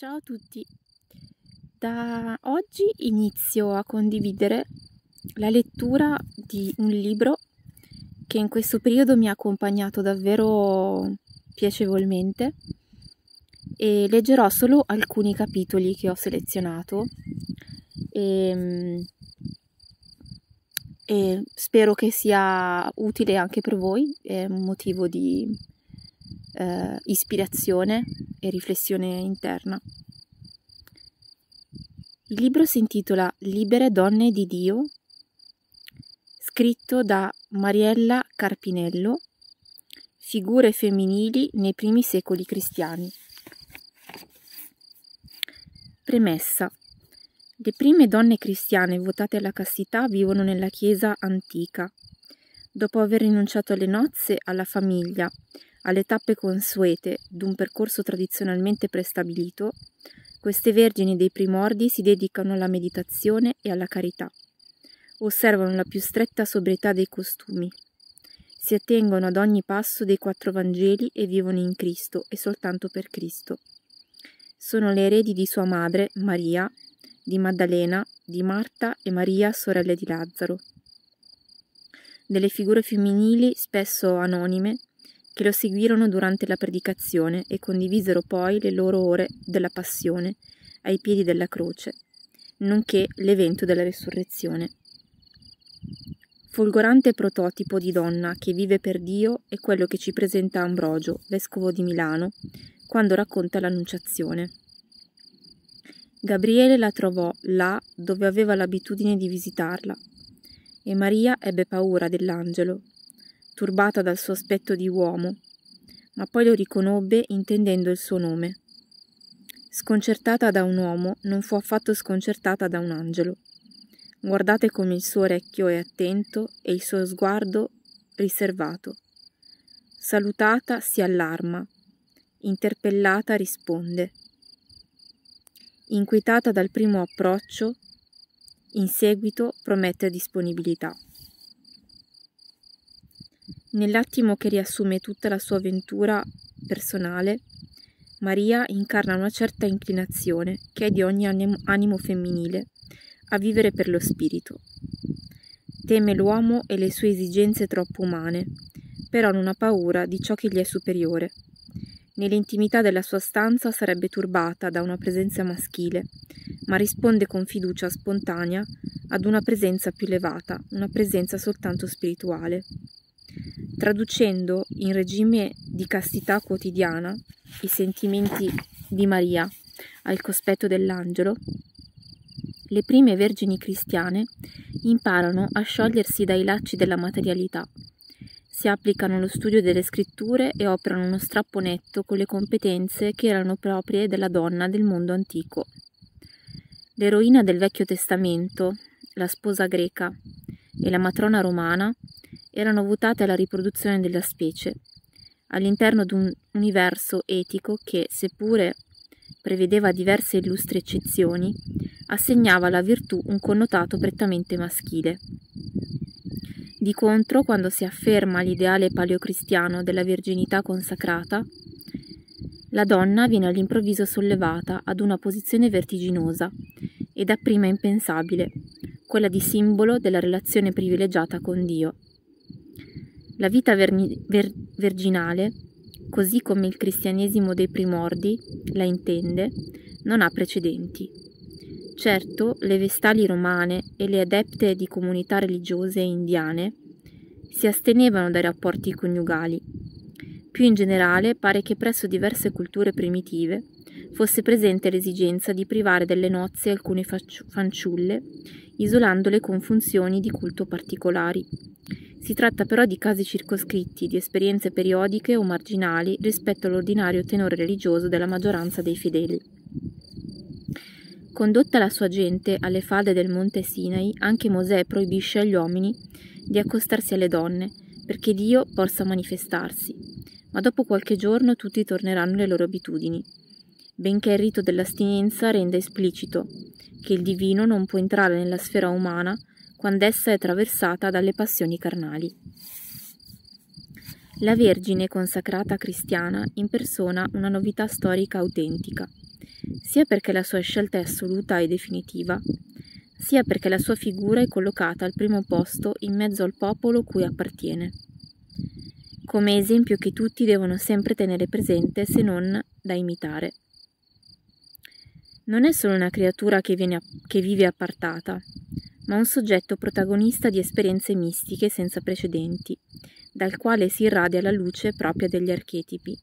Ciao a tutti! Da oggi inizio a condividere la lettura di un libro che in questo periodo mi ha accompagnato davvero piacevolmente e leggerò solo alcuni capitoli che ho selezionato e, ehm, e spero che sia utile anche per voi, è un motivo di eh, ispirazione e riflessione interna. Il libro si intitola Libere donne di Dio, scritto da Mariella Carpinello, Figure femminili nei primi secoli cristiani. Premessa. Le prime donne cristiane votate alla castità vivono nella Chiesa antica. Dopo aver rinunciato alle nozze, alla famiglia alle tappe consuete d'un percorso tradizionalmente prestabilito, queste vergini dei primordi si dedicano alla meditazione e alla carità, osservano la più stretta sobrietà dei costumi, si attengono ad ogni passo dei quattro Vangeli e vivono in Cristo e soltanto per Cristo. Sono le eredi di sua madre, Maria, di Maddalena, di Marta e Maria, sorelle di Lazzaro. Delle figure femminili, spesso anonime, che lo seguirono durante la predicazione e condivisero poi le loro ore della passione ai piedi della croce, nonché l'evento della risurrezione. Folgorante prototipo di donna che vive per Dio è quello che ci presenta Ambrogio, vescovo di Milano, quando racconta l'Annunciazione. Gabriele la trovò là dove aveva l'abitudine di visitarla e Maria ebbe paura dell'angelo turbata dal suo aspetto di uomo, ma poi lo riconobbe intendendo il suo nome. Sconcertata da un uomo, non fu affatto sconcertata da un angelo. Guardate come il suo orecchio è attento e il suo sguardo riservato. Salutata si allarma, interpellata risponde. Inquietata dal primo approccio, in seguito promette disponibilità. Nell'attimo che riassume tutta la sua avventura personale, Maria incarna una certa inclinazione, che è di ogni animo femminile, a vivere per lo spirito. Teme l'uomo e le sue esigenze troppo umane, però non ha paura di ciò che gli è superiore. Nell'intimità della sua stanza sarebbe turbata da una presenza maschile, ma risponde con fiducia spontanea ad una presenza più elevata, una presenza soltanto spirituale traducendo in regime di castità quotidiana i sentimenti di Maria al cospetto dell'angelo, le prime vergini cristiane imparano a sciogliersi dai lacci della materialità, si applicano allo studio delle scritture e operano uno strappo netto con le competenze che erano proprie della donna del mondo antico. L'eroina del Vecchio Testamento, la sposa greca, e la matrona romana erano votate alla riproduzione della specie, all'interno di un universo etico che, seppure prevedeva diverse illustri eccezioni, assegnava alla virtù un connotato prettamente maschile. Di contro, quando si afferma l'ideale paleocristiano della virginità consacrata, la donna viene all'improvviso sollevata ad una posizione vertiginosa e dapprima impensabile, quella di simbolo della relazione privilegiata con Dio. La vita verni- ver- virginale, così come il cristianesimo dei primordi la intende, non ha precedenti. Certo, le vestali romane e le adepte di comunità religiose indiane si astenevano dai rapporti coniugali. Più in generale, pare che presso diverse culture primitive fosse presente l'esigenza di privare delle nozze alcune fanciulle isolandole con funzioni di culto particolari. Si tratta però di casi circoscritti, di esperienze periodiche o marginali rispetto all'ordinario tenore religioso della maggioranza dei fedeli. Condotta la sua gente alle falde del monte Sinai, anche Mosè proibisce agli uomini di accostarsi alle donne, perché Dio possa manifestarsi. Ma dopo qualche giorno tutti torneranno alle loro abitudini, benché il rito dell'astinenza renda esplicito che il divino non può entrare nella sfera umana quando essa è traversata dalle passioni carnali. La Vergine consacrata cristiana impersona una novità storica autentica, sia perché la sua scelta è assoluta e definitiva, sia perché la sua figura è collocata al primo posto in mezzo al popolo cui appartiene, come esempio che tutti devono sempre tenere presente se non da imitare non è solo una creatura che, viene, che vive appartata, ma un soggetto protagonista di esperienze mistiche senza precedenti, dal quale si irradia la luce propria degli archetipi.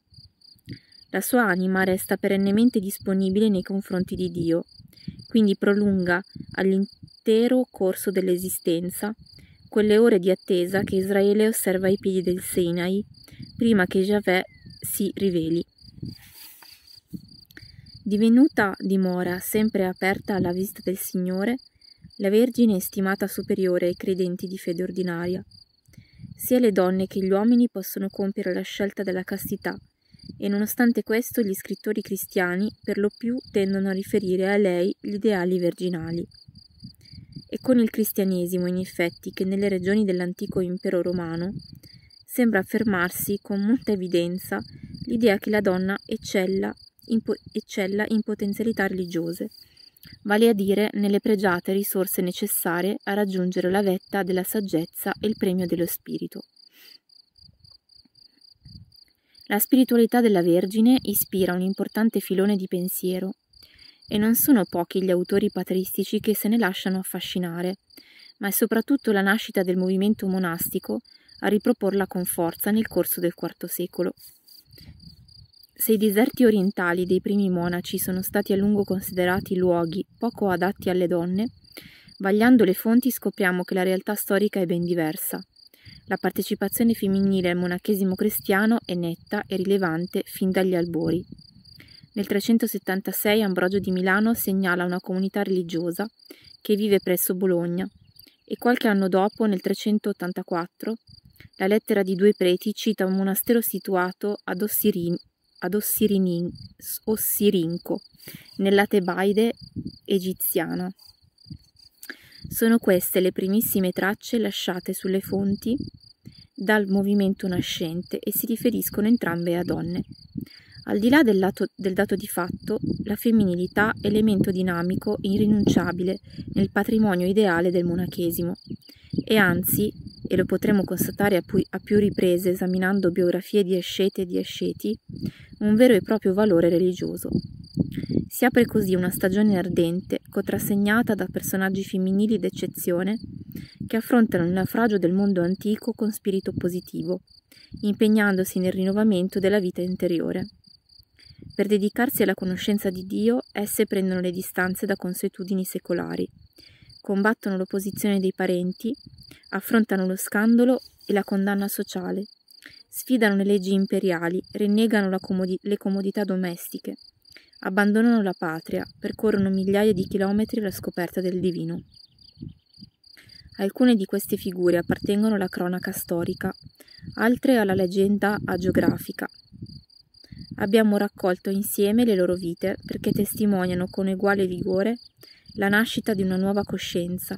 La sua anima resta perennemente disponibile nei confronti di Dio, quindi prolunga all'intero corso dell'esistenza quelle ore di attesa che Israele osserva ai piedi del Sinai prima che Javé si riveli. Divenuta dimora sempre aperta alla vista del Signore, la Vergine è stimata superiore ai credenti di fede ordinaria. Sia le donne che gli uomini possono compiere la scelta della castità, e nonostante questo gli scrittori cristiani per lo più tendono a riferire a lei gli ideali virginali. È con il cristianesimo, in effetti, che nelle regioni dell'antico impero romano sembra affermarsi con molta evidenza l'idea che la donna eccella in eccella in potenzialità religiose, vale a dire nelle pregiate risorse necessarie a raggiungere la vetta della saggezza e il premio dello spirito. La spiritualità della Vergine ispira un importante filone di pensiero, e non sono pochi gli autori patristici che se ne lasciano affascinare, ma è soprattutto la nascita del movimento monastico a riproporla con forza nel corso del IV secolo. Se i deserti orientali dei primi monaci sono stati a lungo considerati luoghi poco adatti alle donne, vagliando le fonti scopriamo che la realtà storica è ben diversa. La partecipazione femminile al monachesimo cristiano è netta e rilevante fin dagli albori. Nel 376 Ambrogio di Milano segnala una comunità religiosa che vive presso Bologna e qualche anno dopo, nel 384, la lettera di due preti cita un monastero situato ad Ossirini, ad Ossirin- Ossirinco, nella Tebaide egiziana. Sono queste le primissime tracce lasciate sulle fonti dal movimento nascente e si riferiscono entrambe a donne. Al di là del, lato, del dato di fatto, la femminilità è elemento dinamico e irrinunciabile nel patrimonio ideale del monachesimo e anzi, e lo potremo constatare a, pu- a più riprese esaminando biografie di ascete e di asceti, un vero e proprio valore religioso. Si apre così una stagione ardente, contrassegnata da personaggi femminili d'eccezione, che affrontano il naufragio del mondo antico con spirito positivo, impegnandosi nel rinnovamento della vita interiore. Per dedicarsi alla conoscenza di Dio, esse prendono le distanze da consuetudini secolari, combattono l'opposizione dei parenti, affrontano lo scandalo e la condanna sociale, sfidano le leggi imperiali, rinnegano comodi- le comodità domestiche, abbandonano la patria, percorrono migliaia di chilometri alla scoperta del divino. Alcune di queste figure appartengono alla cronaca storica, altre alla leggenda agiografica, abbiamo raccolto insieme le loro vite perché testimoniano con eguale vigore la nascita di una nuova coscienza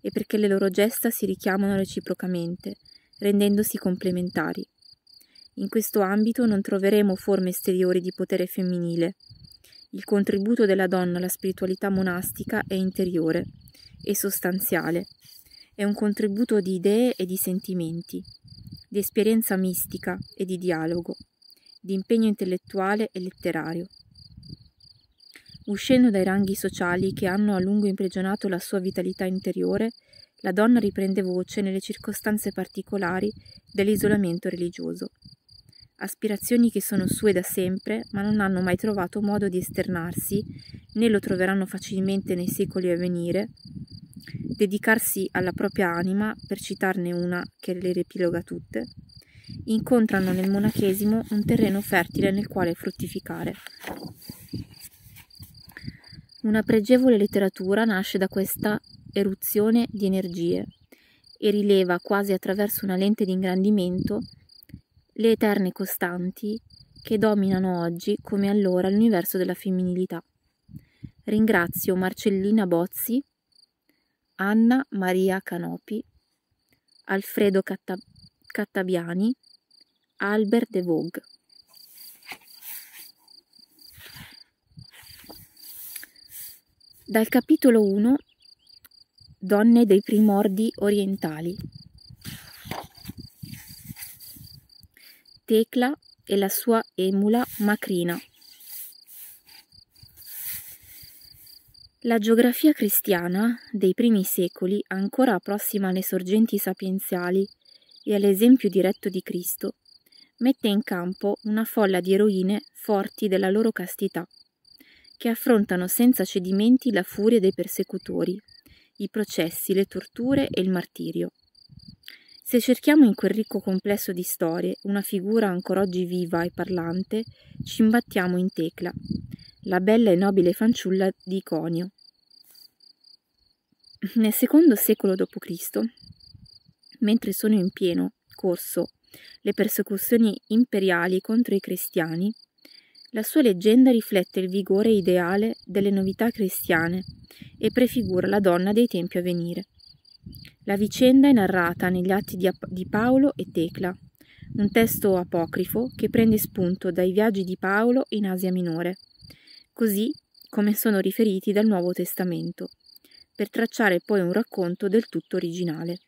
e perché le loro gesta si richiamano reciprocamente, rendendosi complementari. In questo ambito non troveremo forme esteriori di potere femminile. Il contributo della donna alla spiritualità monastica è interiore e sostanziale. È un contributo di idee e di sentimenti, di esperienza mistica e di dialogo di impegno intellettuale e letterario. Uscendo dai ranghi sociali che hanno a lungo imprigionato la sua vitalità interiore, la donna riprende voce nelle circostanze particolari dell'isolamento religioso. Aspirazioni che sono sue da sempre, ma non hanno mai trovato modo di esternarsi, né lo troveranno facilmente nei secoli a venire. Dedicarsi alla propria anima, per citarne una che le riepiloga tutte, incontrano nel monachesimo un terreno fertile nel quale fruttificare. Una pregevole letteratura nasce da questa eruzione di energie e rileva quasi attraverso una lente di ingrandimento le eterne costanti che dominano oggi come allora l'universo della femminilità. Ringrazio Marcellina Bozzi, Anna Maria Canopi, Alfredo Cattabrina, Cattabiani, Albert de Vogue. Dal capitolo 1 Donne dei primordi orientali. Tecla e la sua emula Macrina. La geografia cristiana dei primi secoli, ancora prossima alle sorgenti sapienziali, e all'esempio diretto di Cristo, mette in campo una folla di eroine forti della loro castità, che affrontano senza cedimenti la furia dei persecutori, i processi, le torture e il martirio. Se cerchiamo in quel ricco complesso di storie una figura ancora oggi viva e parlante, ci imbattiamo in Tecla, la bella e nobile fanciulla di Iconio. Nel secondo secolo d.C., mentre sono in pieno corso le persecuzioni imperiali contro i cristiani, la sua leggenda riflette il vigore ideale delle novità cristiane e prefigura la donna dei tempi a venire. La vicenda è narrata negli atti di, di Paolo e Tecla, un testo apocrifo che prende spunto dai viaggi di Paolo in Asia Minore, così come sono riferiti dal Nuovo Testamento, per tracciare poi un racconto del tutto originale.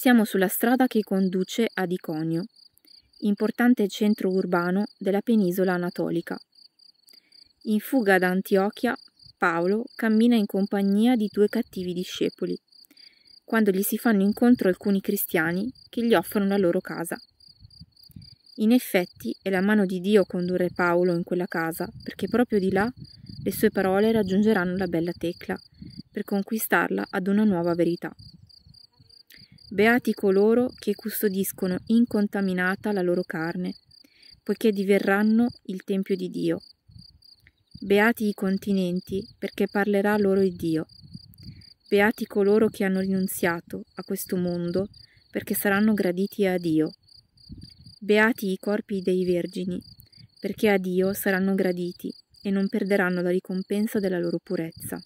Siamo sulla strada che conduce ad Iconio, importante centro urbano della penisola anatolica. In fuga da Antiochia, Paolo cammina in compagnia di due cattivi discepoli, quando gli si fanno incontro alcuni cristiani che gli offrono la loro casa. In effetti è la mano di Dio condurre Paolo in quella casa, perché proprio di là le sue parole raggiungeranno la bella Tecla, per conquistarla ad una nuova verità. Beati coloro che custodiscono incontaminata la loro carne, poiché diverranno il Tempio di Dio. Beati i continenti, perché parlerà loro il Dio. Beati coloro che hanno rinunziato a questo mondo, perché saranno graditi a Dio. Beati i corpi dei vergini, perché a Dio saranno graditi e non perderanno la ricompensa della loro purezza.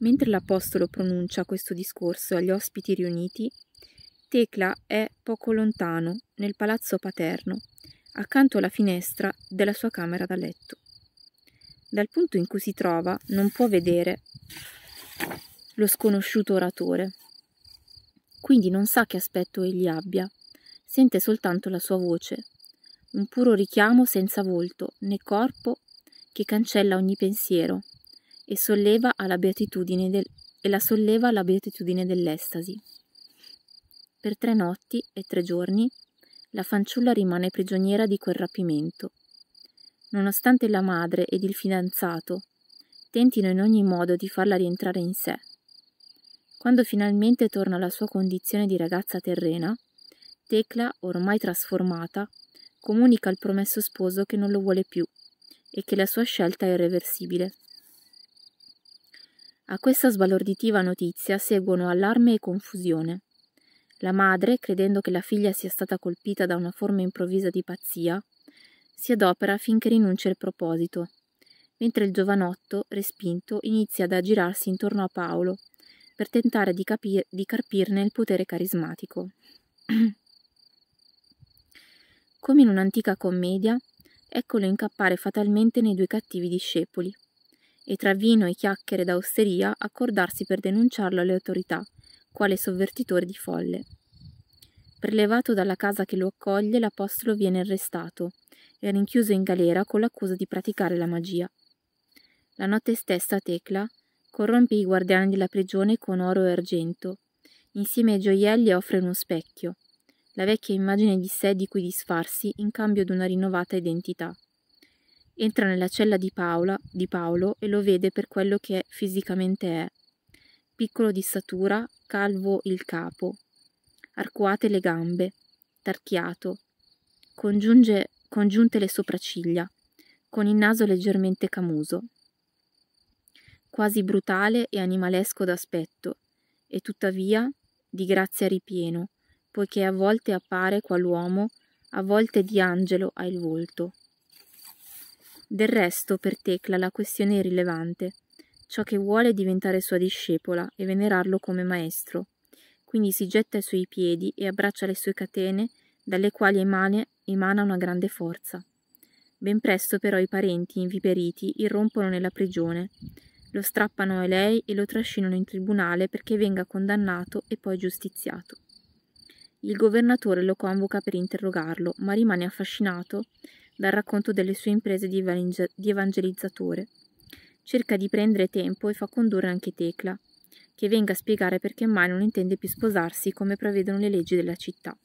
Mentre l'Apostolo pronuncia questo discorso agli ospiti riuniti, Tecla è poco lontano, nel palazzo paterno, accanto alla finestra della sua camera da letto. Dal punto in cui si trova non può vedere lo sconosciuto oratore, quindi non sa che aspetto egli abbia, sente soltanto la sua voce, un puro richiamo senza volto né corpo che cancella ogni pensiero, e, solleva alla beatitudine del, e la solleva alla beatitudine dell'estasi. Per tre notti e tre giorni la fanciulla rimane prigioniera di quel rapimento. Nonostante la madre ed il fidanzato tentino in ogni modo di farla rientrare in sé, quando finalmente torna alla sua condizione di ragazza terrena, Tecla, ormai trasformata, comunica al promesso sposo che non lo vuole più e che la sua scelta è irreversibile. A questa sbalorditiva notizia seguono allarme e confusione. La madre, credendo che la figlia sia stata colpita da una forma improvvisa di pazzia, si adopera finché rinuncia al proposito, mentre il giovanotto, respinto, inizia ad aggirarsi intorno a Paolo per tentare di, capir- di carpirne il potere carismatico. Come in un'antica commedia, eccolo incappare fatalmente nei due cattivi discepoli, e tra vino e chiacchiere da osteria accordarsi per denunciarlo alle autorità, quale sovvertitore di folle. Prelevato dalla casa che lo accoglie, l'apostolo viene arrestato e rinchiuso in galera con l'accusa di praticare la magia. La notte stessa Tecla corrompe i guardiani della prigione con oro e argento. Insieme ai gioielli offre uno specchio, la vecchia immagine di sé di cui disfarsi in cambio di una rinnovata identità. Entra nella cella di, Paola, di Paolo e lo vede per quello che fisicamente è. Piccolo di statura, calvo il capo, arcuate le gambe, tarchiato, congiunge, congiunte le sopracciglia, con il naso leggermente camuso. Quasi brutale e animalesco d'aspetto, e tuttavia di grazia ripieno, poiché a volte appare qual uomo, a volte di angelo ha il volto. Del resto, per Tecla la questione è rilevante. Ciò che vuole è diventare sua discepola e venerarlo come maestro. Quindi si getta ai suoi piedi e abbraccia le sue catene, dalle quali emane, emana una grande forza. Ben presto però i parenti, inviperiti, irrompono nella prigione. Lo strappano a lei e lo trascinano in tribunale perché venga condannato e poi giustiziato. Il governatore lo convoca per interrogarlo, ma rimane affascinato dal racconto delle sue imprese di, evangel- di evangelizzatore. Cerca di prendere tempo e fa condurre anche Tecla, che venga a spiegare perché mai non intende più sposarsi come prevedono le leggi della città.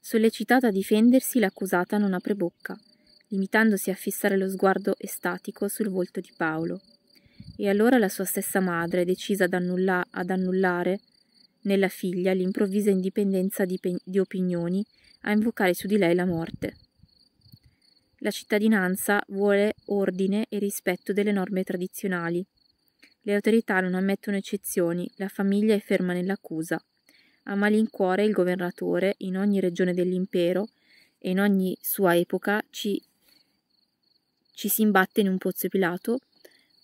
Sollecitata a difendersi, l'accusata non apre bocca, limitandosi a fissare lo sguardo estatico sul volto di Paolo. E allora la sua stessa madre, decisa ad, annulla- ad annullare nella figlia l'improvvisa indipendenza di, pe- di opinioni a invocare su di lei la morte. La cittadinanza vuole ordine e rispetto delle norme tradizionali. Le autorità non ammettono eccezioni, la famiglia è ferma nell'accusa. A malincuore il governatore, in ogni regione dell'impero e in ogni sua epoca, ci, ci si imbatte in un pozzo pilato,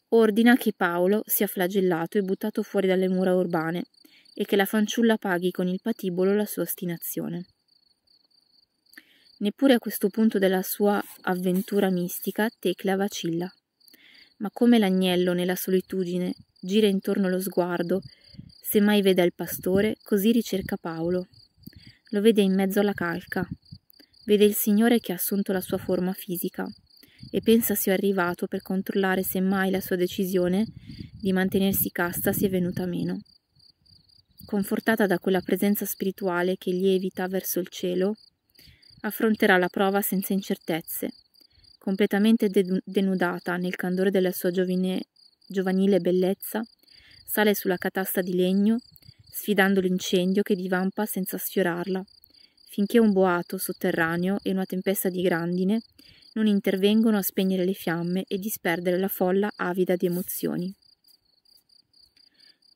ordina che Paolo sia flagellato e buttato fuori dalle mura urbane e che la fanciulla paghi con il patibolo la sua ostinazione. Neppure a questo punto della sua avventura mistica Tecla vacilla, ma come l'agnello nella solitudine gira intorno lo sguardo, se mai vede il pastore, così ricerca Paolo. Lo vede in mezzo alla calca, vede il Signore che ha assunto la sua forma fisica e pensa sia arrivato per controllare se mai la sua decisione di mantenersi casta sia venuta meno. Confortata da quella presenza spirituale che lievita verso il cielo, affronterà la prova senza incertezze, completamente denudata nel candore della sua giovine, giovanile bellezza, sale sulla catasta di legno, sfidando l'incendio che divampa senza sfiorarla, finché un boato sotterraneo e una tempesta di grandine non intervengono a spegnere le fiamme e disperdere la folla avida di emozioni.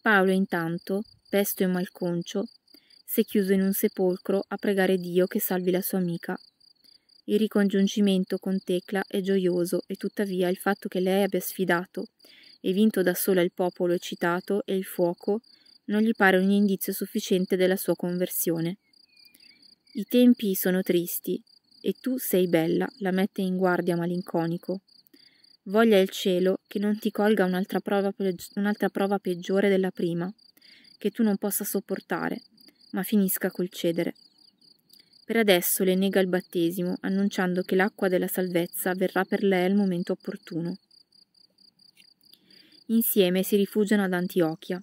Paolo intanto, pesto e malconcio, s'è chiuso in un sepolcro a pregare Dio che salvi la sua amica. Il ricongiungimento con Tecla è gioioso e tuttavia il fatto che lei abbia sfidato e vinto da sola il popolo eccitato e il fuoco non gli pare un indizio sufficiente della sua conversione. I tempi sono tristi e tu sei bella, la mette in guardia malinconico. Voglia il cielo che non ti colga un'altra prova, peggi- un'altra prova peggiore della prima, che tu non possa sopportare, ma finisca col cedere. Per adesso le nega il battesimo, annunciando che l'acqua della salvezza verrà per lei al momento opportuno. Insieme si rifugiano ad Antiochia,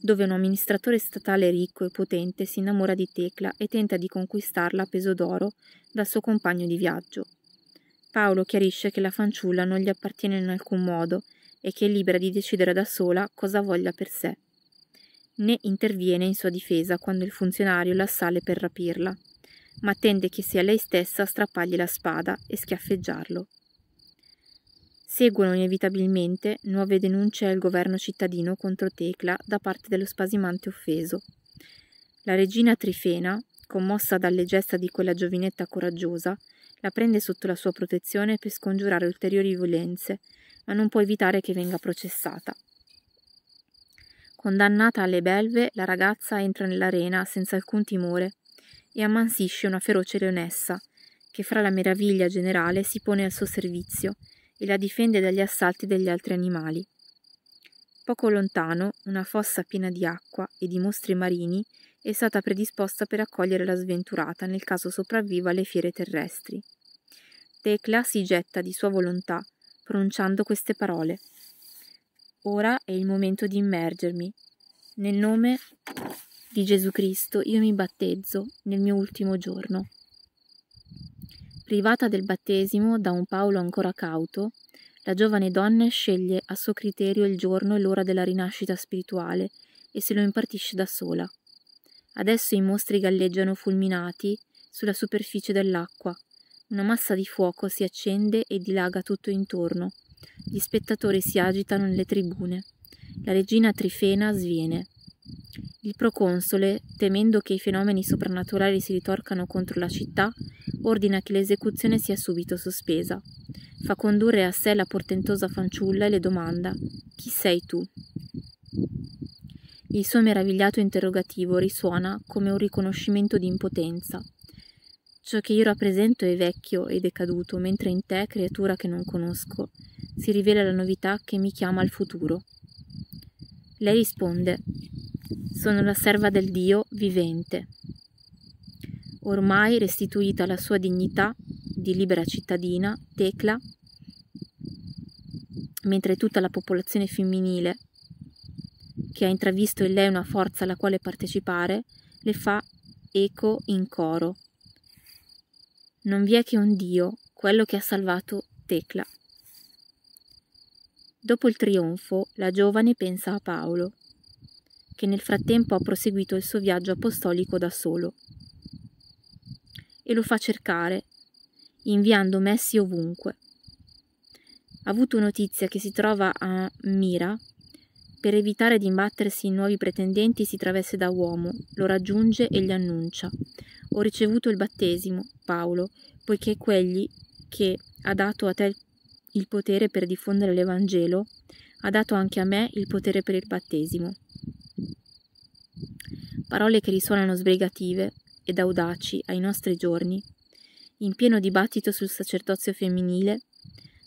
dove un amministratore statale ricco e potente si innamora di Tecla e tenta di conquistarla a peso d'oro dal suo compagno di viaggio. Paolo chiarisce che la fanciulla non gli appartiene in alcun modo e che è libera di decidere da sola cosa voglia per sé né interviene in sua difesa quando il funzionario l'assale per rapirla, ma attende che sia lei stessa a strappargli la spada e schiaffeggiarlo. Seguono inevitabilmente nuove denunce al governo cittadino contro Tecla da parte dello spasimante offeso. La regina Trifena, commossa dalle gesta di quella giovinetta coraggiosa, la prende sotto la sua protezione per scongiurare ulteriori violenze, ma non può evitare che venga processata. Condannata alle belve, la ragazza entra nell'arena senza alcun timore e ammansisce una feroce leonessa, che fra la meraviglia generale si pone al suo servizio e la difende dagli assalti degli altri animali. Poco lontano, una fossa piena di acqua e di mostri marini è stata predisposta per accogliere la sventurata nel caso sopravviva alle fiere terrestri. Tecla si getta di sua volontà, pronunciando queste parole. Ora è il momento di immergermi. Nel nome di Gesù Cristo io mi battezzo nel mio ultimo giorno. Privata del battesimo da un Paolo ancora cauto, la giovane donna sceglie a suo criterio il giorno e l'ora della rinascita spirituale e se lo impartisce da sola. Adesso i mostri galleggiano fulminati sulla superficie dell'acqua. Una massa di fuoco si accende e dilaga tutto intorno, gli spettatori si agitano nelle tribune. La regina Trifena sviene. Il proconsole, temendo che i fenomeni soprannaturali si ritorcano contro la città, ordina che l'esecuzione sia subito sospesa. Fa condurre a sé la portentosa fanciulla e le domanda Chi sei tu? Il suo meravigliato interrogativo risuona come un riconoscimento di impotenza. Ciò che io rappresento è vecchio e decaduto, mentre in te, creatura che non conosco, si rivela la novità che mi chiama al futuro. Lei risponde, sono la serva del Dio vivente. Ormai restituita la sua dignità di libera cittadina, Tecla, mentre tutta la popolazione femminile, che ha intravisto in lei una forza alla quale partecipare, le fa eco in coro non vi è che un Dio, quello che ha salvato Tecla. Dopo il trionfo, la giovane pensa a Paolo, che nel frattempo ha proseguito il suo viaggio apostolico da solo, e lo fa cercare, inviando messi ovunque. Ha avuto notizia che si trova a Mira, per evitare di imbattersi in nuovi pretendenti si travesse da uomo, lo raggiunge e gli annuncia. Ho ricevuto il battesimo, Paolo, poiché quegli che ha dato a te il potere per diffondere l'Evangelo, ha dato anche a me il potere per il battesimo. Parole che risuonano sbrigative ed audaci ai nostri giorni, in pieno dibattito sul sacerdozio femminile,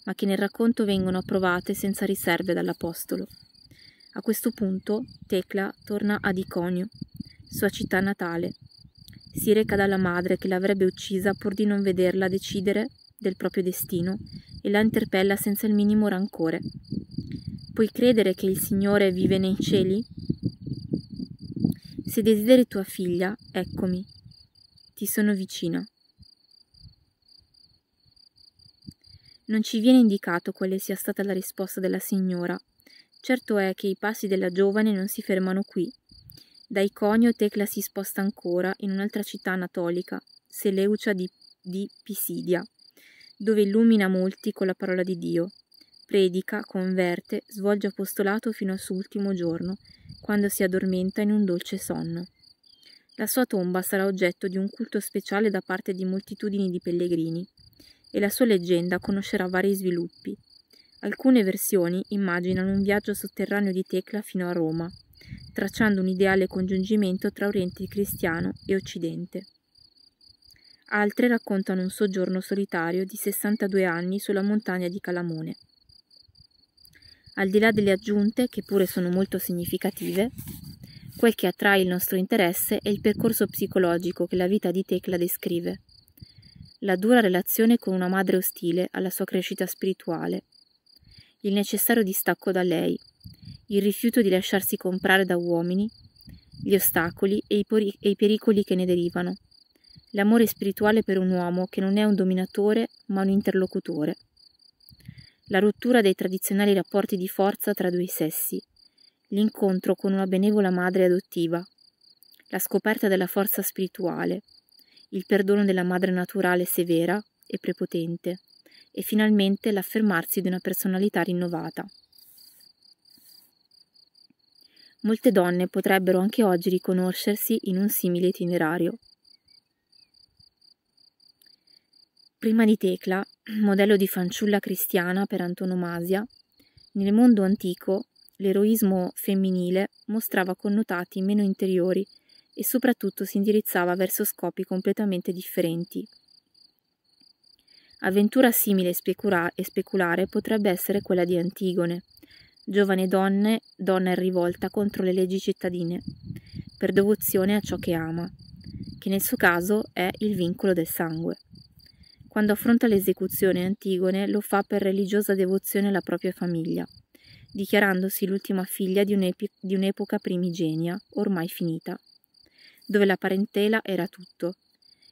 ma che nel racconto vengono approvate senza riserve dall'Apostolo. A questo punto Tecla torna ad Iconio, sua città natale. Si reca dalla madre che l'avrebbe uccisa pur di non vederla decidere del proprio destino e la interpella senza il minimo rancore. Puoi credere che il Signore vive nei cieli? Se desideri tua figlia, eccomi. Ti sono vicina. Non ci viene indicato quale sia stata la risposta della signora Certo è che i passi della giovane non si fermano qui. Da Iconio Tecla si sposta ancora in un'altra città anatolica, Seleucia di, di Pisidia, dove illumina molti con la parola di Dio. Predica, converte, svolge apostolato fino al suo ultimo giorno, quando si addormenta in un dolce sonno. La sua tomba sarà oggetto di un culto speciale da parte di moltitudini di pellegrini e la sua leggenda conoscerà vari sviluppi, Alcune versioni immaginano un viaggio sotterraneo di Tecla fino a Roma, tracciando un ideale congiungimento tra Oriente cristiano e Occidente. Altre raccontano un soggiorno solitario di 62 anni sulla montagna di Calamone. Al di là delle aggiunte, che pure sono molto significative, quel che attrae il nostro interesse è il percorso psicologico che la vita di Tecla descrive. La dura relazione con una madre ostile alla sua crescita spirituale, il necessario distacco da lei, il rifiuto di lasciarsi comprare da uomini, gli ostacoli e i, e i pericoli che ne derivano, l'amore spirituale per un uomo che non è un dominatore ma un interlocutore, la rottura dei tradizionali rapporti di forza tra due sessi, l'incontro con una benevola madre adottiva, la scoperta della forza spirituale, il perdono della madre naturale severa e prepotente, e finalmente l'affermarsi di una personalità rinnovata. Molte donne potrebbero anche oggi riconoscersi in un simile itinerario. Prima di Tecla, modello di fanciulla cristiana per antonomasia, nel mondo antico l'eroismo femminile mostrava connotati meno interiori e soprattutto si indirizzava verso scopi completamente differenti Avventura simile e speculare potrebbe essere quella di Antigone, giovane donne, donna in rivolta contro le leggi cittadine, per devozione a ciò che ama, che nel suo caso è il vincolo del sangue. Quando affronta l'esecuzione Antigone lo fa per religiosa devozione alla propria famiglia, dichiarandosi l'ultima figlia di, un'epi- di un'epoca primigenia, ormai finita, dove la parentela era tutto,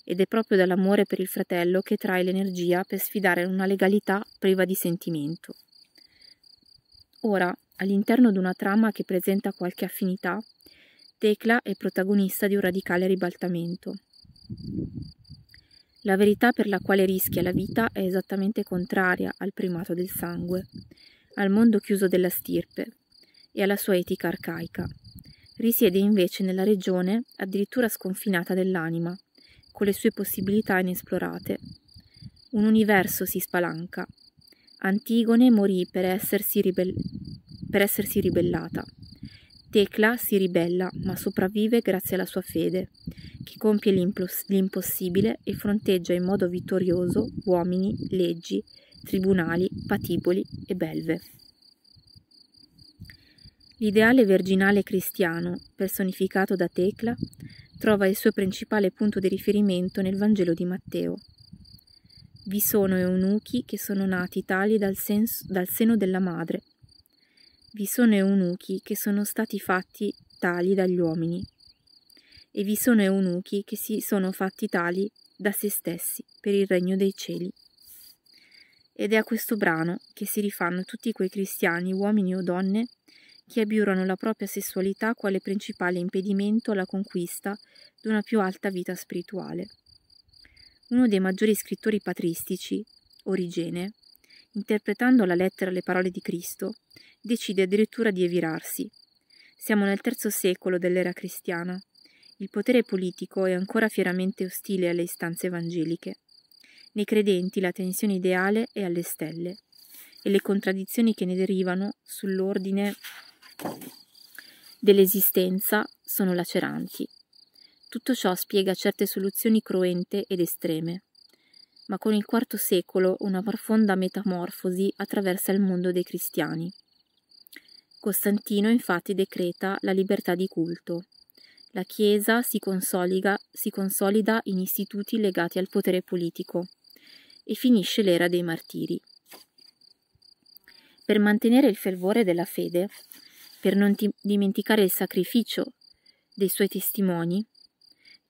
ed è proprio dall'amore per il fratello che trae l'energia per sfidare una legalità priva di sentimento. Ora, all'interno di una trama che presenta qualche affinità, Tecla è protagonista di un radicale ribaltamento. La verità per la quale rischia la vita è esattamente contraria al primato del sangue, al mondo chiuso della stirpe e alla sua etica arcaica. Risiede invece nella regione addirittura sconfinata dell'anima, con le sue possibilità inesplorate. Un universo si spalanca. Antigone morì per essersi, ribell- per essersi ribellata. Tecla si ribella, ma sopravvive grazie alla sua fede, che compie l'impos- l'impossibile e fronteggia in modo vittorioso uomini, leggi, tribunali, patiboli e belve. L'ideale virginale cristiano, personificato da Tecla, trova il suo principale punto di riferimento nel Vangelo di Matteo. Vi sono eunuchi che sono nati tali dal, senso, dal seno della madre. Vi sono eunuchi che sono stati fatti tali dagli uomini. E vi sono eunuchi che si sono fatti tali da se stessi per il regno dei cieli. Ed è a questo brano che si rifanno tutti quei cristiani, uomini o donne, che abiurano la propria sessualità quale principale impedimento alla conquista di una più alta vita spirituale. Uno dei maggiori scrittori patristici, Origene, interpretando alla lettera le parole di Cristo, decide addirittura di evirarsi. Siamo nel terzo secolo dell'era cristiana. Il potere politico è ancora fieramente ostile alle istanze evangeliche. Nei credenti la tensione ideale è alle stelle e le contraddizioni che ne derivano sull'ordine dell'esistenza sono laceranti. Tutto ciò spiega certe soluzioni cruente ed estreme. Ma con il IV secolo una profonda metamorfosi attraversa il mondo dei cristiani. Costantino infatti decreta la libertà di culto. La Chiesa si, si consolida in istituti legati al potere politico e finisce l'era dei martiri. Per mantenere il fervore della fede, per non ti- dimenticare il sacrificio dei suoi testimoni,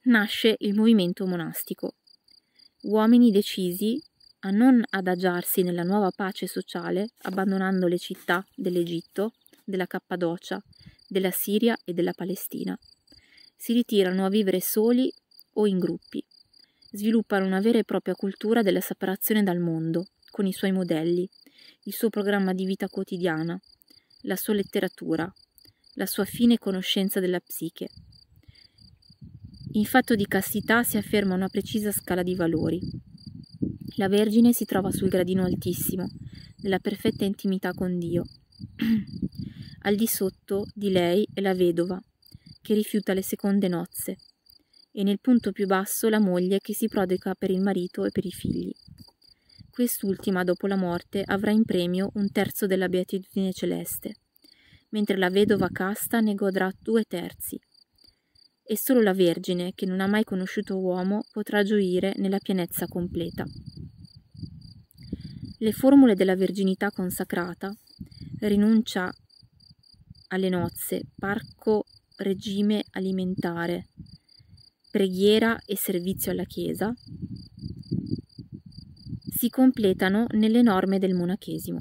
nasce il movimento monastico. Uomini decisi a non adagiarsi nella nuova pace sociale, abbandonando le città dell'Egitto, della Cappadocia, della Siria e della Palestina. Si ritirano a vivere soli o in gruppi. Sviluppano una vera e propria cultura della separazione dal mondo, con i suoi modelli, il suo programma di vita quotidiana, la sua letteratura, la sua fine conoscenza della psiche. In fatto di castità si afferma una precisa scala di valori. La Vergine si trova sul gradino altissimo, nella perfetta intimità con Dio. Al di sotto di lei è la vedova, che rifiuta le seconde nozze, e nel punto più basso la moglie che si prodiga per il marito e per i figli quest'ultima dopo la morte avrà in premio un terzo della beatitudine celeste, mentre la vedova casta ne godrà due terzi. E solo la Vergine, che non ha mai conosciuto uomo, potrà gioire nella pienezza completa. Le formule della verginità consacrata, rinuncia alle nozze, parco regime alimentare, preghiera e servizio alla Chiesa, si completano nelle norme del monachesimo.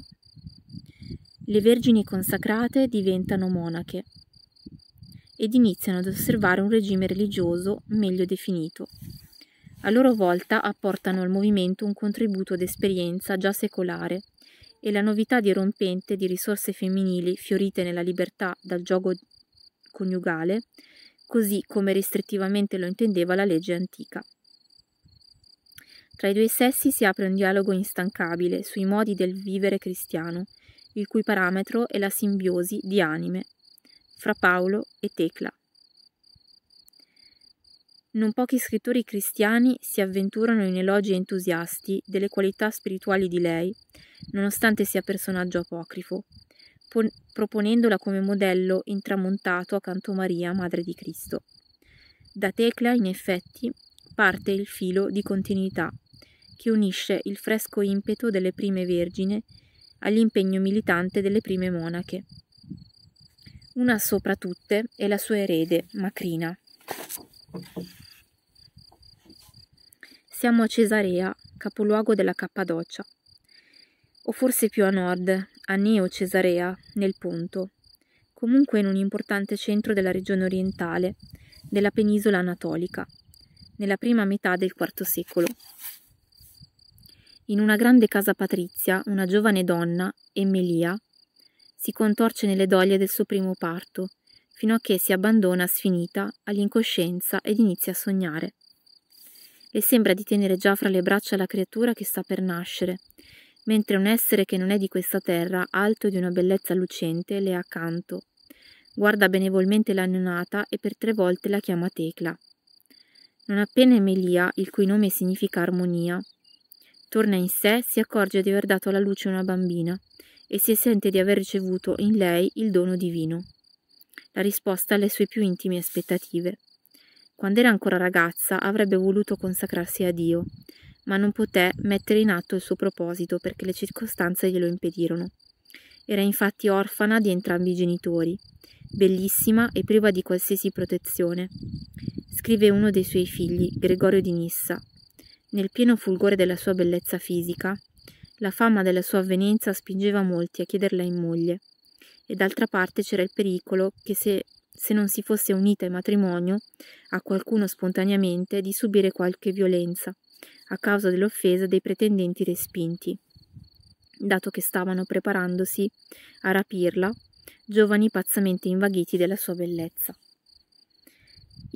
Le vergini consacrate diventano monache ed iniziano ad osservare un regime religioso meglio definito. A loro volta apportano al movimento un contributo d'esperienza già secolare e la novità dirompente di risorse femminili fiorite nella libertà dal gioco coniugale, così come restrittivamente lo intendeva la legge antica. Tra i due sessi si apre un dialogo instancabile sui modi del vivere cristiano, il cui parametro è la simbiosi di anime, fra Paolo e Tecla. Non pochi scrittori cristiani si avventurano in elogi entusiasti delle qualità spirituali di lei, nonostante sia personaggio apocrifo, pon- proponendola come modello intramontato accanto a Maria, madre di Cristo. Da Tecla, in effetti, parte il filo di continuità che unisce il fresco impeto delle prime vergine all'impegno militante delle prime monache. Una sopra tutte è la sua erede, Macrina. Siamo a Cesarea, capoluogo della Cappadocia, o forse più a nord, a Neo Cesarea, nel Ponto, comunque in un importante centro della regione orientale, della penisola anatolica, nella prima metà del IV secolo. In una grande casa patrizia, una giovane donna, Emelia, si contorce nelle doglie del suo primo parto, fino a che si abbandona sfinita all'incoscienza ed inizia a sognare. Le sembra di tenere già fra le braccia la creatura che sta per nascere, mentre un essere che non è di questa terra, alto e di una bellezza lucente, le è accanto. Guarda benevolmente la neonata e per tre volte la chiama Tecla. Non appena Emelia, il cui nome significa armonia, Torna in sé, si accorge di aver dato alla luce una bambina e si sente di aver ricevuto in lei il dono divino, la risposta alle sue più intime aspettative. Quando era ancora ragazza avrebbe voluto consacrarsi a Dio, ma non poté mettere in atto il suo proposito perché le circostanze glielo impedirono. Era infatti orfana di entrambi i genitori, bellissima e priva di qualsiasi protezione. Scrive uno dei suoi figli, Gregorio di Nissa, nel pieno fulgore della sua bellezza fisica, la fama della sua avvenenza spingeva molti a chiederla in moglie, e d'altra parte c'era il pericolo che se, se non si fosse unita in matrimonio a qualcuno spontaneamente di subire qualche violenza a causa dell'offesa dei pretendenti respinti, dato che stavano preparandosi a rapirla giovani pazzamente invaghiti della sua bellezza.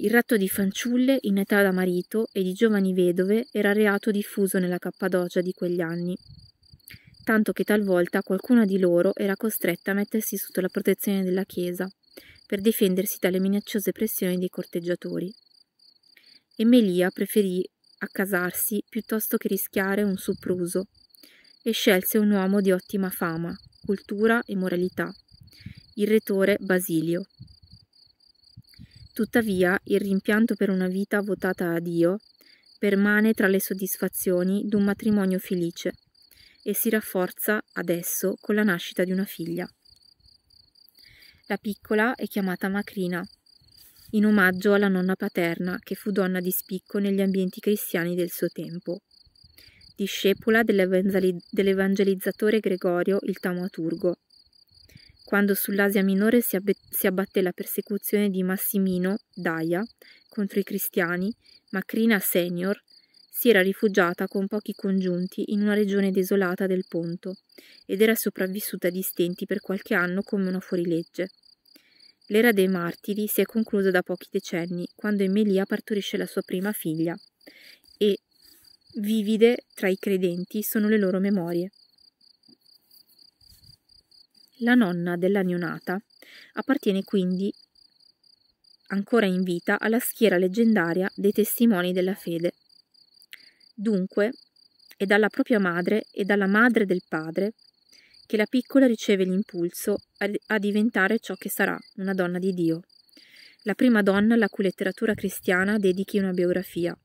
Il ratto di fanciulle in età da marito e di giovani vedove era reato diffuso nella Cappadocia di quegli anni, tanto che talvolta qualcuna di loro era costretta a mettersi sotto la protezione della Chiesa per difendersi dalle minacciose pressioni dei corteggiatori. Emelia preferì accasarsi piuttosto che rischiare un sopruso e scelse un uomo di ottima fama, cultura e moralità, il retore Basilio, Tuttavia il rimpianto per una vita votata a Dio permane tra le soddisfazioni di un matrimonio felice e si rafforza adesso con la nascita di una figlia. La piccola è chiamata Macrina, in omaggio alla nonna paterna che fu donna di spicco negli ambienti cristiani del suo tempo, discepola dell'evangelizzatore Gregorio il Taumaturgo, quando sull'Asia Minore si, ab- si abbatté la persecuzione di Massimino Daia contro i cristiani, Macrina Senior si era rifugiata con pochi congiunti in una regione desolata del Ponto ed era sopravvissuta di stenti per qualche anno come una fuorilegge. L'era dei martiri si è conclusa da pochi decenni, quando Emelia partorisce la sua prima figlia e vivide tra i credenti sono le loro memorie la nonna della neonata, appartiene quindi ancora in vita alla schiera leggendaria dei testimoni della fede. Dunque, è dalla propria madre e dalla madre del padre che la piccola riceve l'impulso a, diventare ciò che sarà, una donna di Dio, la prima donna alla cui letteratura cristiana dedichi una biografia.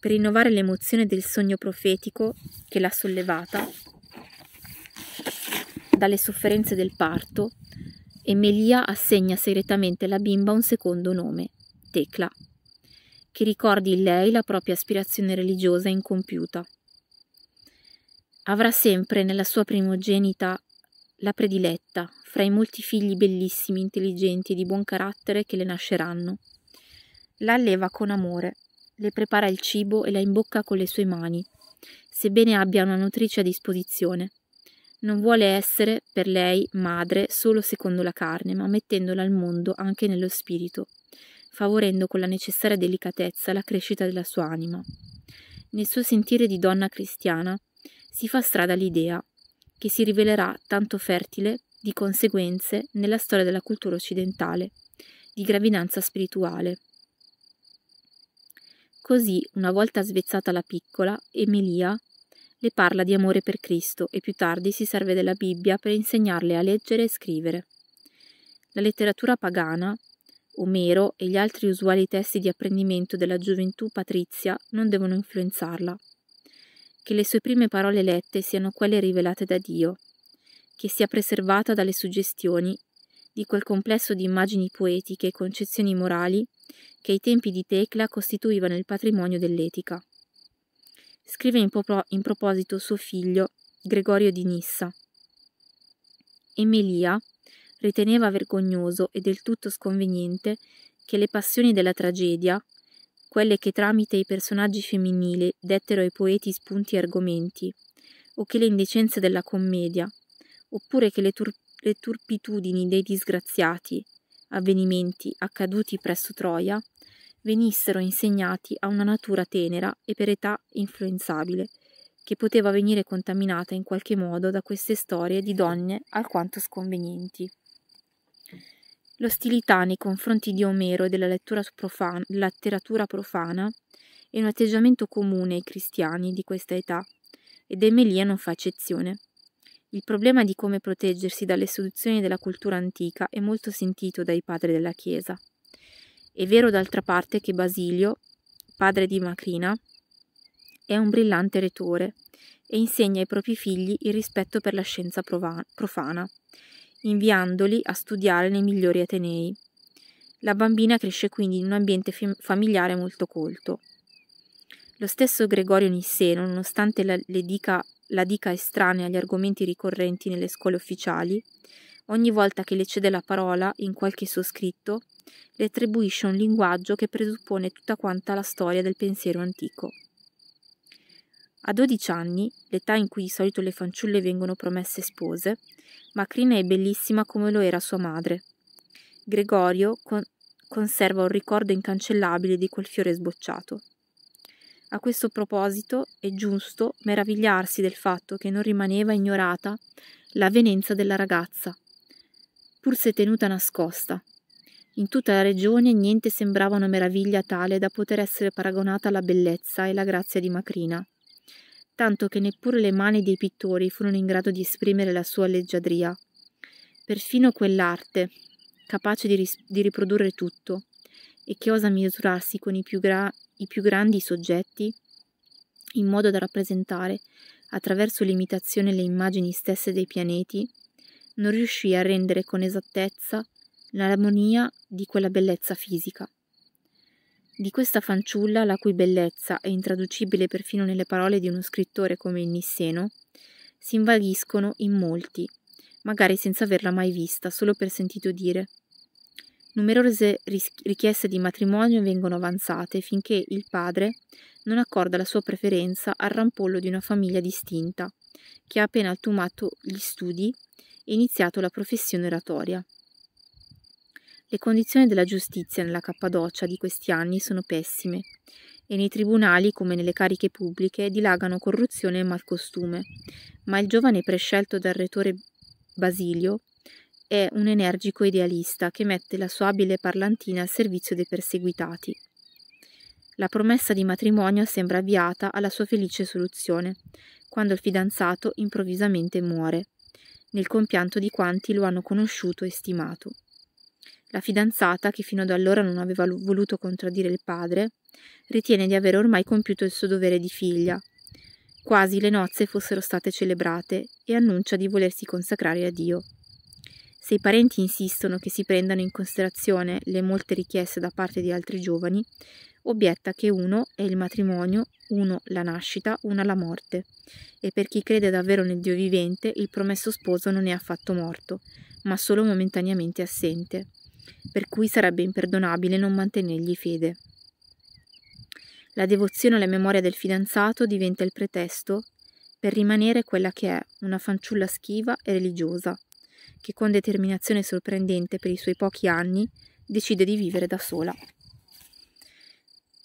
Per rinnovare l'emozione del sogno profetico che l'ha sollevata, dalle sofferenze del parto e assegna segretamente alla bimba un secondo nome, Tecla, che ricordi in lei la propria aspirazione religiosa incompiuta. Avrà sempre nella sua primogenita la prediletta fra i molti figli bellissimi, intelligenti e di buon carattere che le nasceranno. La alleva con amore, le prepara il cibo e la imbocca con le sue mani, sebbene abbia una nutrice a disposizione. Non vuole essere, per lei, madre solo secondo la carne, ma mettendola al mondo anche nello spirito, favorendo con la necessaria delicatezza la crescita della sua anima. Nel suo sentire di donna cristiana si fa strada l'idea, che si rivelerà tanto fertile di conseguenze nella storia della cultura occidentale, di gravidanza spirituale. Così, una volta svezzata la piccola, Emilia le parla di amore per Cristo e più tardi si serve della Bibbia per insegnarle a leggere e scrivere. La letteratura pagana, Omero e gli altri usuali testi di apprendimento della gioventù patrizia non devono influenzarla. Che le sue prime parole lette siano quelle rivelate da Dio, che sia preservata dalle suggestioni di quel complesso di immagini poetiche e concezioni morali che ai tempi di Tecla costituivano il patrimonio dell'etica scrive in, pro- in proposito suo figlio Gregorio di Nissa. Emelia riteneva vergognoso e del tutto sconveniente che le passioni della tragedia, quelle che tramite i personaggi femminili dettero ai poeti spunti e argomenti, o che le indecenze della commedia, oppure che le, tur- le turpitudini dei disgraziati, avvenimenti accaduti presso Troia, venissero insegnati a una natura tenera e per età influenzabile, che poteva venire contaminata in qualche modo da queste storie di donne alquanto sconvenienti. L'ostilità nei confronti di Omero e della profana, letteratura profana è un atteggiamento comune ai cristiani di questa età, ed Emelia non fa eccezione. Il problema di come proteggersi dalle seduzioni della cultura antica è molto sentito dai padri della Chiesa. È vero d'altra parte che Basilio, padre di Macrina, è un brillante retore e insegna ai propri figli il rispetto per la scienza profana, inviandoli a studiare nei migliori atenei. La bambina cresce quindi in un ambiente familiare molto colto. Lo stesso Gregorio Nisseno, nonostante la, dica, la dica estranea agli argomenti ricorrenti nelle scuole ufficiali, Ogni volta che le cede la parola, in qualche suo scritto, le attribuisce un linguaggio che presuppone tutta quanta la storia del pensiero antico. A 12 anni, l'età in cui di solito le fanciulle vengono promesse spose, Macrina è bellissima come lo era sua madre. Gregorio con- conserva un ricordo incancellabile di quel fiore sbocciato. A questo proposito è giusto meravigliarsi del fatto che non rimaneva ignorata l'avvenenza della ragazza, pur se tenuta nascosta. In tutta la regione niente sembrava una meraviglia tale da poter essere paragonata alla bellezza e alla grazia di Macrina, tanto che neppure le mani dei pittori furono in grado di esprimere la sua leggiadria. Perfino quell'arte, capace di, di riprodurre tutto, e che osa misurarsi con i più, i più grandi soggetti, in modo da rappresentare, attraverso l'imitazione le immagini stesse dei pianeti, non riuscì a rendere con esattezza l'armonia di quella bellezza fisica. Di questa fanciulla, la cui bellezza è intraducibile perfino nelle parole di uno scrittore come il Nisseno, si invaghiscono in molti, magari senza averla mai vista, solo per sentito dire. Numerose richieste di matrimonio vengono avanzate finché il padre non accorda la sua preferenza al rampollo di una famiglia distinta, che ha appena attumato gli studi iniziato la professione oratoria. Le condizioni della giustizia nella Cappadocia di questi anni sono pessime e nei tribunali, come nelle cariche pubbliche, dilagano corruzione e malcostume, ma il giovane prescelto dal retore Basilio è un energico idealista che mette la sua abile parlantina al servizio dei perseguitati. La promessa di matrimonio sembra avviata alla sua felice soluzione, quando il fidanzato improvvisamente muore nel compianto di quanti lo hanno conosciuto e stimato. La fidanzata, che fino ad allora non aveva voluto contraddire il padre, ritiene di aver ormai compiuto il suo dovere di figlia. Quasi le nozze fossero state celebrate e annuncia di volersi consacrare a Dio. Se i parenti insistono che si prendano in considerazione le molte richieste da parte di altri giovani, obietta che uno è il matrimonio, uno la nascita, una la morte. E per chi crede davvero nel Dio vivente, il promesso sposo non è affatto morto, ma solo momentaneamente assente, per cui sarebbe imperdonabile non mantenergli fede. La devozione alla memoria del fidanzato diventa il pretesto per rimanere quella che è, una fanciulla schiva e religiosa, che con determinazione sorprendente per i suoi pochi anni decide di vivere da sola.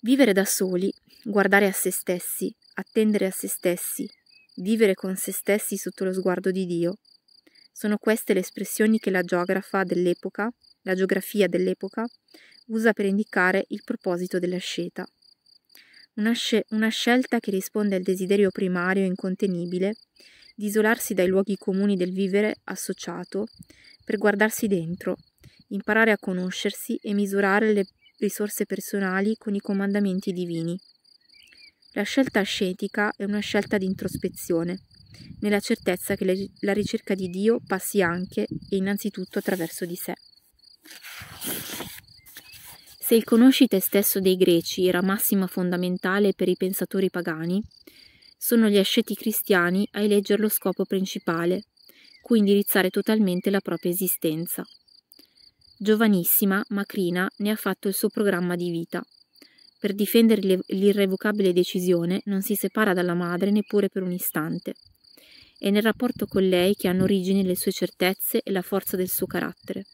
Vivere da soli, guardare a se stessi, attendere a se stessi, vivere con se stessi sotto lo sguardo di Dio, sono queste le espressioni che la geografa dell'epoca, la geografia dell'epoca, usa per indicare il proposito della scelta. Una, sc- una, scelta che risponde al desiderio primario e incontenibile di isolarsi dai luoghi comuni del vivere associato per guardarsi dentro, imparare a conoscersi e misurare le risorse personali con i comandamenti divini. La scelta ascetica è una scelta di introspezione, nella certezza che la ricerca di Dio passi anche e innanzitutto attraverso di sé. Se il conosci te stesso dei greci era massima fondamentale per i pensatori pagani, sono gli asceti cristiani a eleggere lo scopo principale, cui indirizzare totalmente la propria esistenza. Giovanissima, Macrina ne ha fatto il suo programma di vita. Per difendere l'irrevocabile decisione non si separa dalla madre neppure per un istante. È nel rapporto con lei che hanno origine le sue certezze e la forza del suo carattere.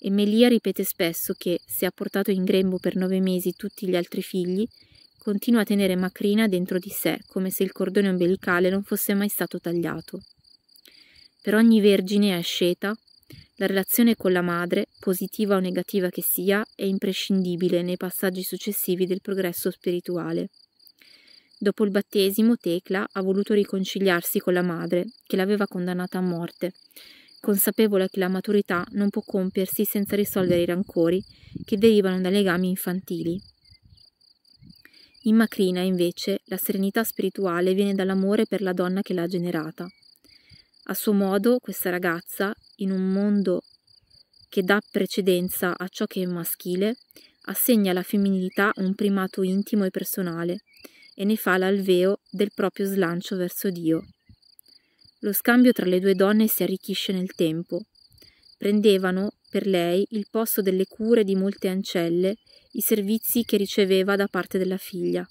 E Melia ripete spesso che, se ha portato in grembo per nove mesi tutti gli altri figli, continua a tenere Macrina dentro di sé, come se il cordone ombelicale non fosse mai stato tagliato. Per ogni vergine e asceta, la relazione con la madre, positiva o negativa che sia, è imprescindibile nei passaggi successivi del progresso spirituale. Dopo il battesimo, Tecla ha voluto riconciliarsi con la madre, che l'aveva condannata a morte, consapevole che la maturità non può compiersi senza risolvere i rancori che derivano da legami infantili. In Macrina, invece, la serenità spirituale viene dall'amore per la donna che l'ha generata. A suo modo, questa ragazza, in un mondo che dà precedenza a ciò che è maschile, assegna alla femminilità un primato intimo e personale e ne fa l'alveo del proprio slancio verso Dio. Lo scambio tra le due donne si arricchisce nel tempo. Prendevano per lei il posto delle cure di molte ancelle, i servizi che riceveva da parte della figlia.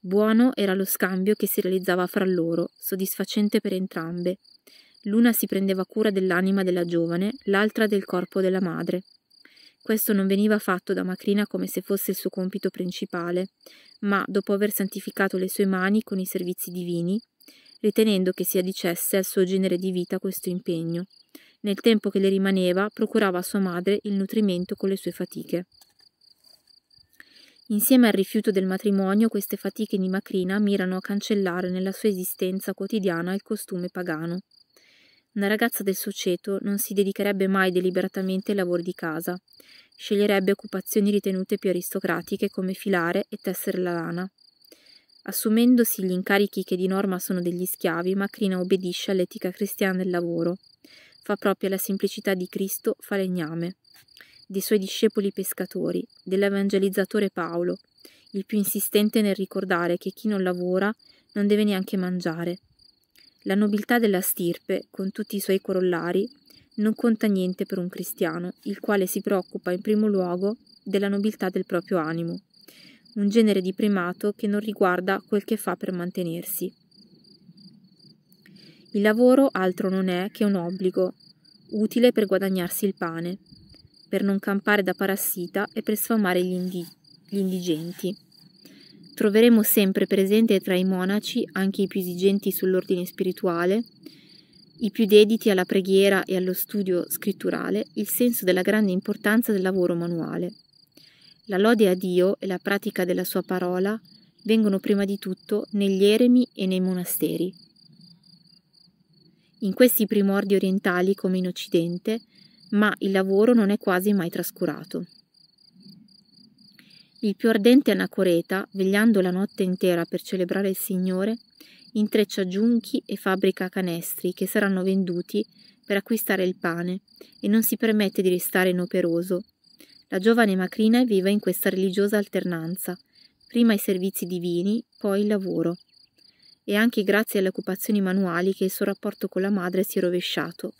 Buono era lo scambio che si realizzava fra loro, soddisfacente per entrambe. L'una si prendeva cura dell'anima della giovane, l'altra del corpo della madre. Questo non veniva fatto da Macrina come se fosse il suo compito principale, ma dopo aver santificato le sue mani con i servizi divini, ritenendo che si adicesse al suo genere di vita questo impegno, nel tempo che le rimaneva, procurava a sua madre il nutrimento con le sue fatiche. Insieme al rifiuto del matrimonio, queste fatiche di Macrina mirano a cancellare nella sua esistenza quotidiana il costume pagano. Una ragazza del suo ceto non si dedicherebbe mai deliberatamente ai lavori di casa, sceglierebbe occupazioni ritenute più aristocratiche come filare e tessere la lana. Assumendosi gli incarichi che di norma sono degli schiavi, Macrina obbedisce all'etica cristiana del lavoro fa propria la semplicità di Cristo falegname, dei suoi discepoli pescatori, dell'evangelizzatore Paolo, il più insistente nel ricordare che chi non lavora non deve neanche mangiare. La nobiltà della stirpe, con tutti i suoi corollari, non conta niente per un cristiano, il quale si preoccupa in primo luogo della nobiltà del proprio animo, un genere di primato che non riguarda quel che fa per mantenersi. Il lavoro altro non è che un obbligo, utile per guadagnarsi il pane, per non campare da parassita e per sfamare gli, indi- gli indigenti. Troveremo sempre presente tra i monaci anche i più esigenti sull'ordine spirituale, i più dediti alla preghiera e allo studio scritturale, il senso della grande importanza del lavoro manuale. La lode a Dio e la pratica della sua parola vengono prima di tutto negli eremi e nei monasteri in questi primordi orientali come in Occidente, ma il lavoro non è quasi mai trascurato. Il più ardente anacoreta, vegliando la notte intera per celebrare il Signore, intreccia giunchi e fabbrica canestri che saranno venduti per acquistare il pane e non si permette di restare inoperoso. La giovane Macrina è viva in questa religiosa alternanza, prima i servizi divini, poi il lavoro e anche grazie alle occupazioni manuali che il suo rapporto con la madre si è rovesciato.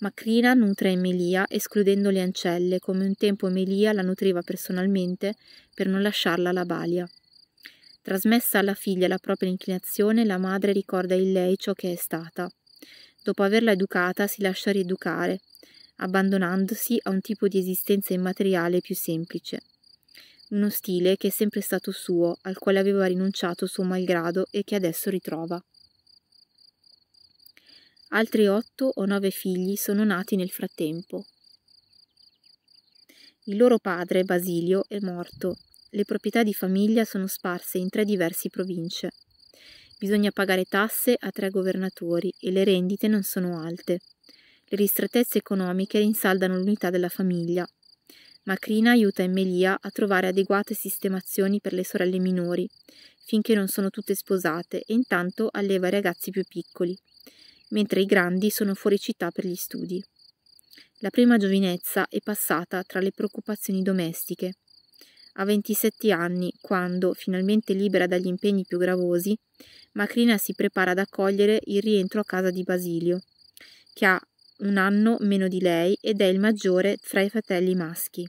Macrina nutre Melia escludendo le ancelle, come un tempo Melia la nutriva personalmente per non lasciarla alla balia. Trasmessa alla figlia la propria inclinazione, la madre ricorda in lei ciò che è stata. Dopo averla educata, si lascia rieducare, abbandonandosi a un tipo di esistenza immateriale più semplice uno stile che è sempre stato suo, al quale aveva rinunciato suo malgrado e che adesso ritrova. Altri otto o nove figli sono nati nel frattempo. Il loro padre, Basilio, è morto. Le proprietà di famiglia sono sparse in tre diverse province. Bisogna pagare tasse a tre governatori e le rendite non sono alte. Le ristrettezze economiche rinsaldano l'unità della famiglia, ma Crina aiuta Emelia a trovare adeguate sistemazioni per le sorelle minori, finché non sono tutte sposate e intanto alleva i ragazzi più piccoli, mentre i grandi sono fuori città per gli studi. La prima giovinezza è passata tra le preoccupazioni domestiche. A 27 anni, quando, finalmente libera dagli impegni più gravosi, Macrina si prepara ad accogliere il rientro a casa di Basilio, che ha un anno meno di lei ed è il maggiore fra i fratelli maschi.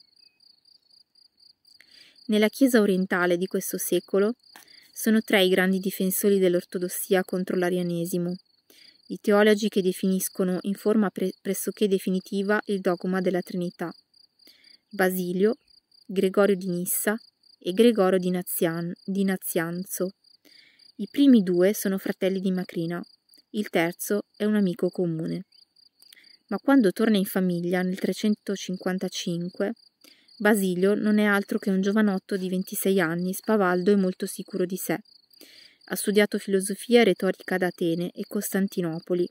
Nella Chiesa orientale di questo secolo sono tre i grandi difensori dell'ortodossia contro l'arianesimo, i teologi che definiscono in forma pre- pressoché definitiva il dogma della Trinità, Basilio, Gregorio di Nissa e Gregorio di, Nazian- di Nazianzo. I primi due sono fratelli di Macrina, il terzo è un amico comune ma quando torna in famiglia nel 355, Basilio non è altro che un giovanotto di 26 anni, spavaldo e molto sicuro di sé. Ha studiato filosofia e retorica ad Atene e Costantinopoli,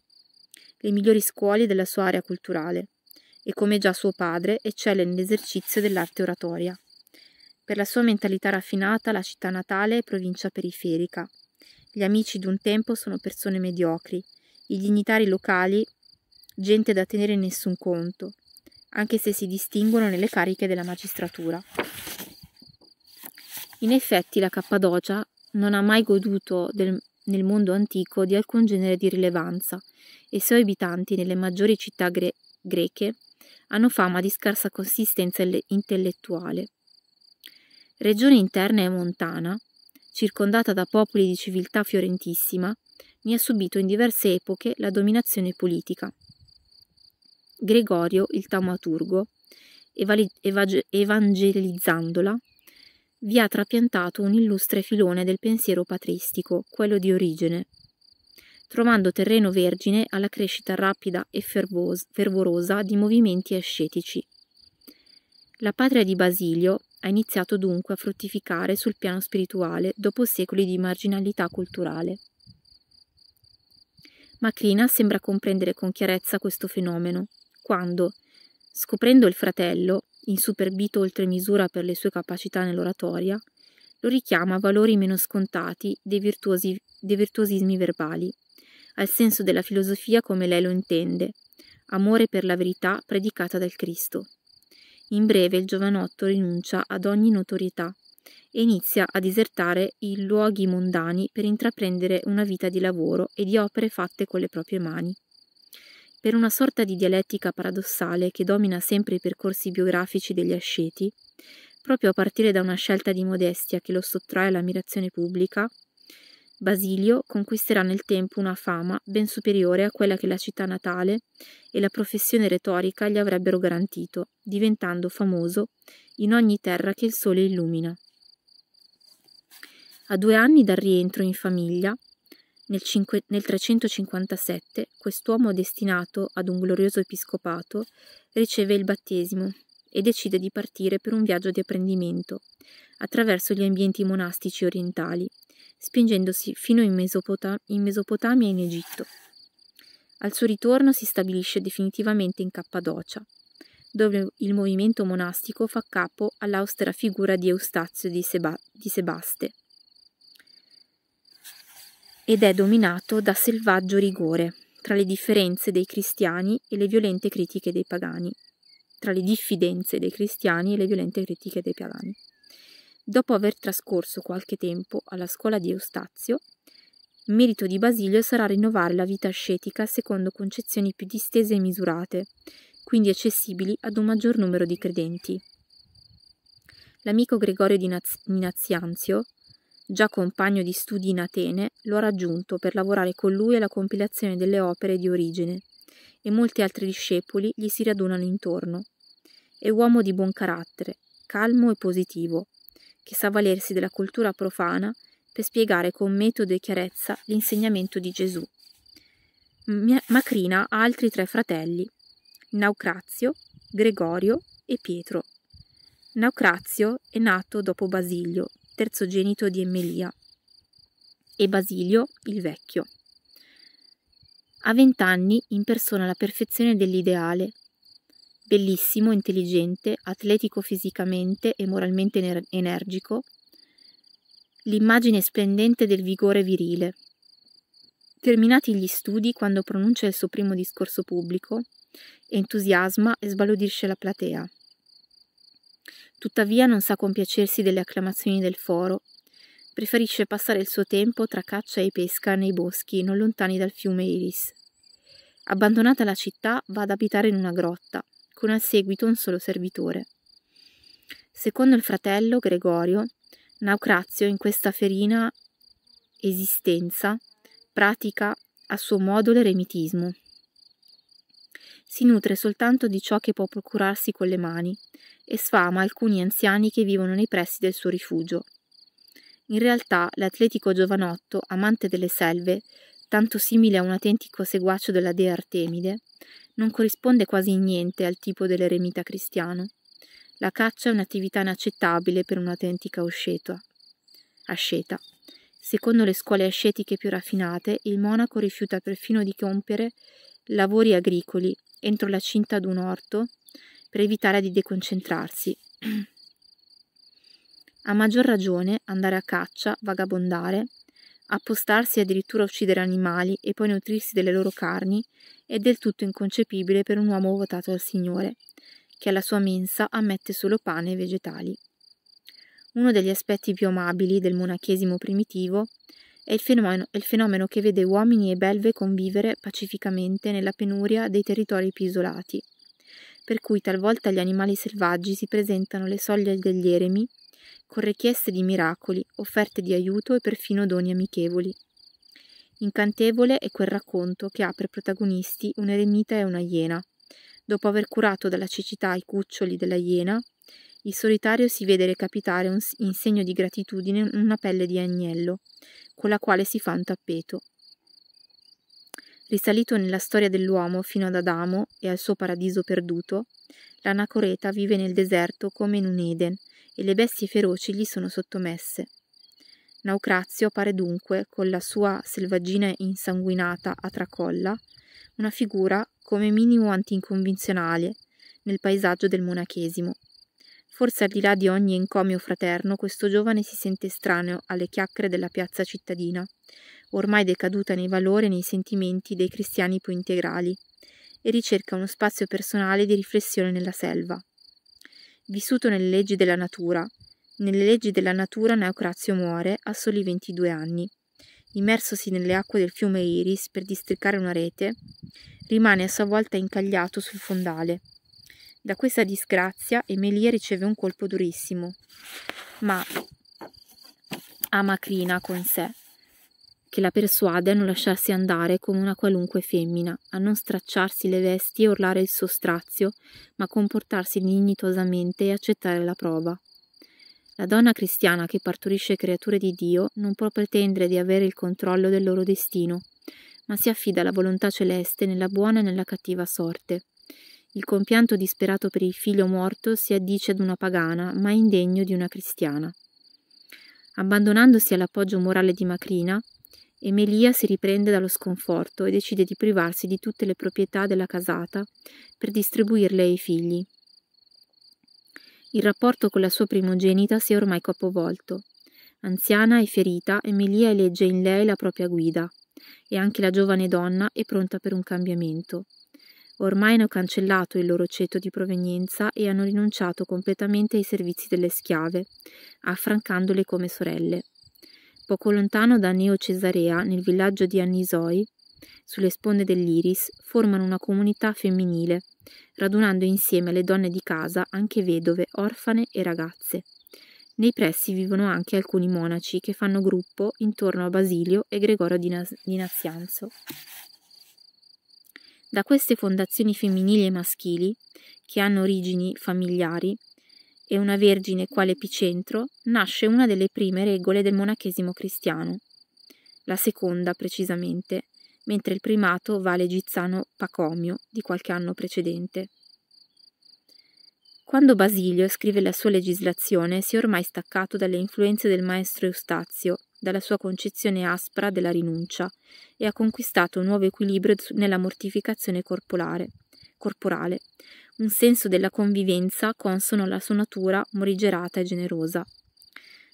le migliori scuole della sua area culturale, e come già suo padre eccelle nell'esercizio dell'arte oratoria. Per la sua mentalità raffinata la città natale è provincia periferica. Gli amici d'un tempo sono persone mediocri, i dignitari locali gente da tenere in nessun conto, anche se si distinguono nelle cariche della magistratura. In effetti la Cappadocia non ha mai goduto del, nel mondo antico di alcun genere di rilevanza e i suoi abitanti nelle maggiori città gre- greche hanno fama di scarsa consistenza intellettuale. Regione interna e montana, circondata da popoli di civiltà fiorentissima, ne ha subito in diverse epoche la dominazione politica. Gregorio il taumaturgo, evangelizzandola, vi ha trapiantato un illustre filone del pensiero patristico, quello di origine, trovando terreno vergine alla crescita rapida e fervorosa di movimenti ascetici. La patria di Basilio ha iniziato dunque a fruttificare sul piano spirituale dopo secoli di marginalità culturale. Macrina sembra comprendere con chiarezza questo fenomeno quando, scoprendo il fratello, insuperbito oltre misura per le sue capacità nell'oratoria, lo richiama a valori meno scontati dei, virtuosi, dei virtuosismi verbali, al senso della filosofia come lei lo intende, amore per la verità predicata dal Cristo. In breve il giovanotto rinuncia ad ogni notorietà e inizia a disertare i luoghi mondani per intraprendere una vita di lavoro e di opere fatte con le proprie mani per una sorta di dialettica paradossale che domina sempre i percorsi biografici degli asceti, proprio a partire da una scelta di modestia che lo sottrae all'ammirazione pubblica, Basilio conquisterà nel tempo una fama ben superiore a quella che la città natale e la professione retorica gli avrebbero garantito, diventando famoso in ogni terra che il sole illumina. A due anni dal rientro in famiglia, nel, cinque, nel 357 quest'uomo destinato ad un glorioso episcopato riceve il battesimo e decide di partire per un viaggio di apprendimento attraverso gli ambienti monastici orientali, spingendosi fino in, Mesopotam in Mesopotamia e in Egitto. Al suo ritorno si stabilisce definitivamente in Cappadocia, dove il movimento monastico fa capo all'austera figura di Eustazio di, Seba di Sebaste, ed è dominato da selvaggio rigore tra le differenze dei cristiani e le violente critiche dei pagani, tra le diffidenze dei cristiani e le violente critiche dei pagani. Dopo aver trascorso qualche tempo alla scuola di Eustazio, merito di Basilio sarà rinnovare la vita ascetica secondo concezioni più distese e misurate, quindi accessibili ad un maggior numero di credenti. L'amico Gregorio di Nazianzio, già compagno di studi in Atene, lo ha raggiunto per lavorare con lui alla compilazione delle opere di origine, e molti altri discepoli gli si radunano intorno. È uomo di buon carattere, calmo e positivo, che sa valersi della cultura profana per spiegare con metodo e chiarezza l'insegnamento di Gesù. Macrina ha altri tre fratelli, Naucrazio, Gregorio e Pietro. Naucrazio è nato dopo Basilio, terzogenito di Emilia e Basilio, il vecchio. A vent'anni impersona la perfezione dell'ideale. Bellissimo, intelligente, atletico fisicamente e moralmente energico, l'immagine splendente del vigore virile. Terminati gli studi, quando pronuncia il suo primo discorso pubblico, entusiasma e sbalordisce la platea. Tuttavia non sa compiacersi delle acclamazioni del foro. Preferisce passare il suo tempo tra caccia e pesca nei boschi non lontani dal fiume Iris. Abbandonata la città, va ad abitare in una grotta, con al seguito un solo servitore. Secondo il fratello Gregorio, Naucrazio in questa ferina esistenza pratica a suo modo l'eremitismo. Si nutre soltanto di ciò che può procurarsi con le mani e sfama alcuni anziani che vivono nei pressi del suo rifugio. In realtà l'atletico giovanotto, amante delle selve, tanto simile a un autentico seguace della dea Artemide, non corrisponde quasi in niente al tipo dell'eremita cristiano. La caccia è un'attività inaccettabile per un'autentica asceta. asceta. Secondo le scuole ascetiche più raffinate, il monaco rifiuta perfino di compiere lavori agricoli entro la cinta d'un orto per evitare di deconcentrarsi. A maggior ragione andare a caccia, vagabondare, appostarsi e addirittura uccidere animali e poi nutrirsi delle loro carni è del tutto inconcepibile per un uomo votato al Signore, che alla sua mensa ammette solo pane e vegetali. Uno degli aspetti più amabili del monachesimo primitivo è il fenomeno, il fenomeno che vede uomini e belve convivere pacificamente nella penuria dei territori più isolati – per cui talvolta gli animali selvaggi si presentano alle soglie degli eremi con richieste di miracoli, offerte di aiuto e perfino doni amichevoli. Incantevole è quel racconto che ha per protagonisti un eremita e una iena. Dopo aver curato dalla cecità i cuccioli della iena, il solitario si vede recapitare un, in segno di gratitudine una pelle di agnello, con la quale si fa un tappeto. Risalito nella storia dell'uomo fino ad Adamo e al suo paradiso perduto, l'anacoreta vive nel deserto come in un Eden e le bestie feroci gli sono sottomesse. Naucrazio appare dunque, con la sua selvaggina insanguinata a tracolla, una figura come minimo antinconvenzionale nel paesaggio del monachesimo. Forse al di là di ogni encomio fraterno, questo giovane si sente estraneo alle chiacchiere della piazza cittadina, ormai decaduta nei valori e nei sentimenti dei cristiani più integrali, e ricerca uno spazio personale di riflessione nella selva. Vissuto nelle leggi della natura, nelle leggi della natura Neocrazio muore a soli 22 anni. Immersosi nelle acque del fiume Iris per districare una rete, rimane a sua volta incagliato sul fondale. Da questa disgrazia Emelia riceve un colpo durissimo, ma ama Crina con sé che la persuade a non lasciarsi andare come una qualunque femmina, a non stracciarsi le vesti e urlare il suo strazio, ma comportarsi dignitosamente e accettare la prova. La donna cristiana che partorisce creature di Dio non può pretendere di avere il controllo del loro destino, ma si affida alla volontà celeste nella buona e nella cattiva sorte. Il compianto disperato per il figlio morto si addice ad una pagana, ma indegno di una cristiana. Abbandonandosi all'appoggio morale di Macrina, Emelia si riprende dallo sconforto e decide di privarsi di tutte le proprietà della casata per distribuirle ai figli. Il rapporto con la sua primogenita si è ormai capovolto. Anziana e ferita, Emelia elegge in lei la propria guida e anche la giovane donna è pronta per un cambiamento. Ormai hanno cancellato il loro ceto di provenienza e hanno rinunciato completamente ai servizi delle schiave, affrancandole come sorelle. Poco lontano da Neo Cesarea, nel villaggio di Annisoi, sulle sponde dell'Iris, formano una comunità femminile, radunando insieme le donne di casa, anche vedove, orfane e ragazze. Nei pressi vivono anche alcuni monaci che fanno gruppo intorno a Basilio e Gregorio di, Nas- di Nazianzo. Da queste fondazioni femminili e maschili, che hanno origini familiari, e una vergine quale epicentro, nasce una delle prime regole del monachesimo cristiano, la seconda precisamente, mentre il primato vale Gizzano Pacomio di qualche anno precedente. Quando Basilio scrive la sua legislazione si è ormai staccato dalle influenze del maestro Eustazio, dalla sua concezione aspra della rinuncia, e ha conquistato un nuovo equilibrio nella mortificazione corporale, corporale un senso della convivenza consono alla sua natura morigerata e generosa.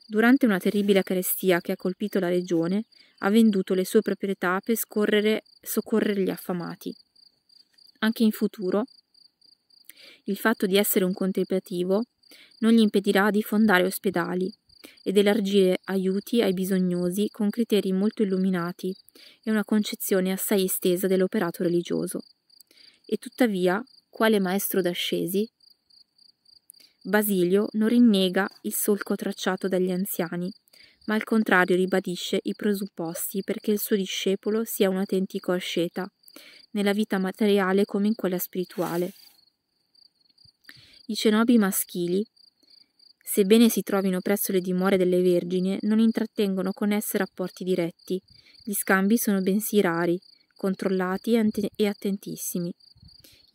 Durante una terribile carestia che ha colpito la regione, ha venduto le sue proprietà per scorrere, soccorrere gli affamati. Anche in futuro, il fatto di essere un contemplativo non gli impedirà di fondare ospedali ed elargire aiuti ai bisognosi con criteri molto illuminati e una concezione assai estesa dell'operato religioso. E tuttavia quale maestro d'ascesi, Basilio non rinnega il solco tracciato dagli anziani, ma al contrario ribadisce i presupposti perché il suo discepolo sia un autentico asceta, nella vita materiale come in quella spirituale. I cenobi maschili, sebbene si trovino presso le dimore delle vergini, non intrattengono con esse rapporti diretti, gli scambi sono bensì rari, controllati e attentissimi.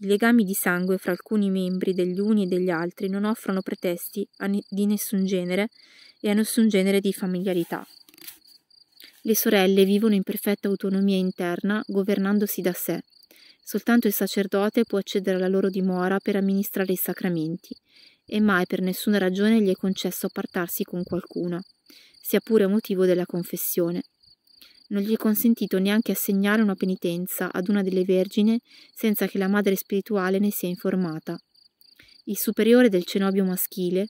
I legami di sangue fra alcuni membri degli uni e degli altri non offrono pretesti ne di nessun genere e a nessun genere di familiarità. Le sorelle vivono in perfetta autonomia interna, governandosi da sé. Soltanto il sacerdote può accedere alla loro dimora per amministrare i sacramenti, e mai per nessuna ragione gli è concesso appartarsi con qualcuno, sia pure a motivo della confessione non gli è consentito neanche assegnare una penitenza ad una delle vergini senza che la madre spirituale ne sia informata. Il superiore del cenobio maschile,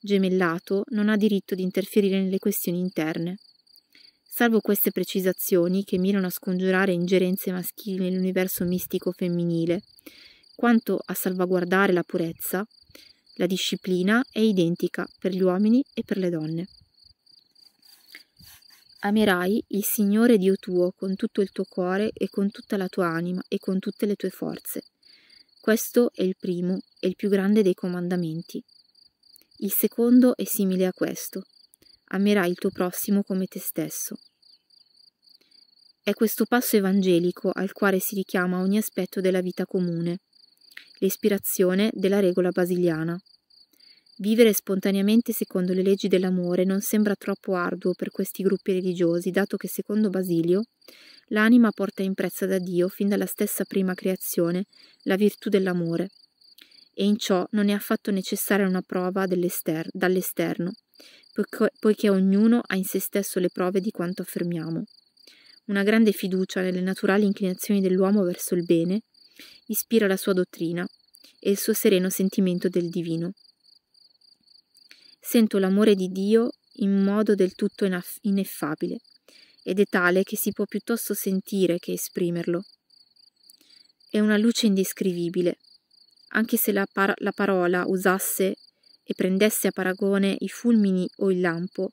gemellato, non ha diritto di interferire nelle questioni interne. Salvo queste precisazioni, che mirano a scongiurare ingerenze maschili nell'universo mistico femminile, quanto a salvaguardare la purezza, la disciplina è identica per gli uomini e per le donne. Amerai il Signore Dio tuo con tutto il tuo cuore e con tutta la tua anima e con tutte le tue forze. Questo è il primo e il più grande dei comandamenti. Il secondo è simile a questo. Amerai il tuo prossimo come te stesso. È questo passo evangelico al quale si richiama ogni aspetto della vita comune, l'ispirazione della regola basiliana. Vivere spontaneamente secondo le leggi dell'amore non sembra troppo arduo per questi gruppi religiosi, dato che secondo Basilio l'anima porta impressa da Dio fin dalla stessa prima creazione la virtù dell'amore, e in ciò non è affatto necessaria una prova dall'esterno, poiché, poiché ognuno ha in se stesso le prove di quanto affermiamo. Una grande fiducia nelle naturali inclinazioni dell'uomo verso il bene ispira la sua dottrina e il suo sereno sentimento del divino sento l'amore di Dio in modo del tutto ineffabile ed è tale che si può piuttosto sentire che esprimerlo. È una luce indescrivibile, anche se la, par la parola usasse e prendesse a paragone i fulmini o il lampo,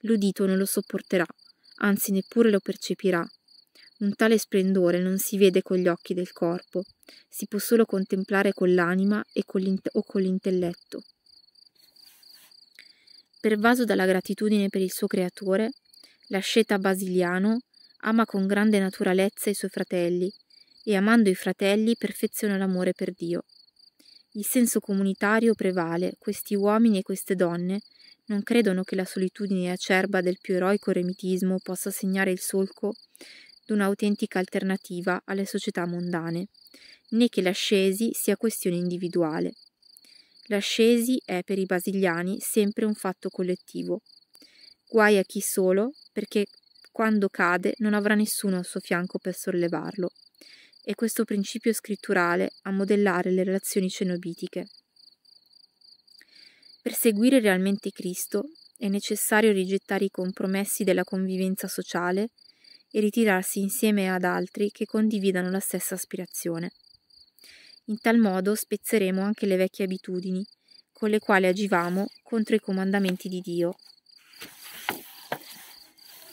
l'udito non lo sopporterà, anzi neppure lo percepirà. Un tale splendore non si vede con gli occhi del corpo, si può solo contemplare con l'anima o con l'intelletto pervaso dalla gratitudine per il suo creatore, l'asceta basiliano ama con grande naturalezza i suoi fratelli e amando i fratelli perfeziona l'amore per Dio. Il senso comunitario prevale, questi uomini e queste donne non credono che la solitudine acerba del più eroico eremitismo possa segnare il solco d'un'autentica alternativa alle società mondane, né che l'ascesi sia questione individuale. L'ascesi è per i basiliani sempre un fatto collettivo. Guai a chi solo, perché quando cade non avrà nessuno al suo fianco per sollevarlo. È questo principio scritturale a modellare le relazioni cenobitiche. Per seguire realmente Cristo è necessario rigettare i compromessi della convivenza sociale e ritirarsi insieme ad altri che condividano la stessa aspirazione. In tal modo spezzeremo anche le vecchie abitudini con le quali agivamo contro i comandamenti di Dio.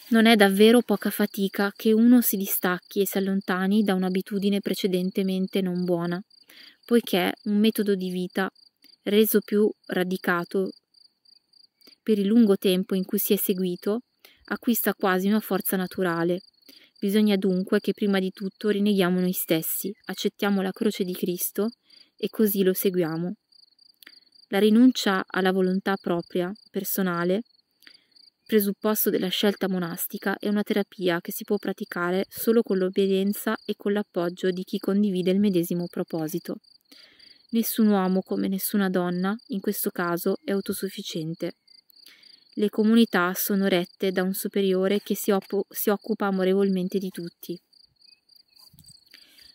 Non è davvero poca fatica che uno si distacchi e si allontani da un'abitudine precedentemente non buona, poiché un metodo di vita reso più radicato per il lungo tempo in cui si è seguito acquista quasi una forza naturale Bisogna dunque che prima di tutto rinneghiamo noi stessi, accettiamo la croce di Cristo e così lo seguiamo. La rinuncia alla volontà propria, personale, presupposto della scelta monastica, è una terapia che si può praticare solo con l'obbedienza e con l'appoggio di chi condivide il medesimo proposito. Nessun uomo come nessuna donna, in questo caso, è autosufficiente. Le comunità sono rette da un superiore che si, op- si occupa amorevolmente di tutti.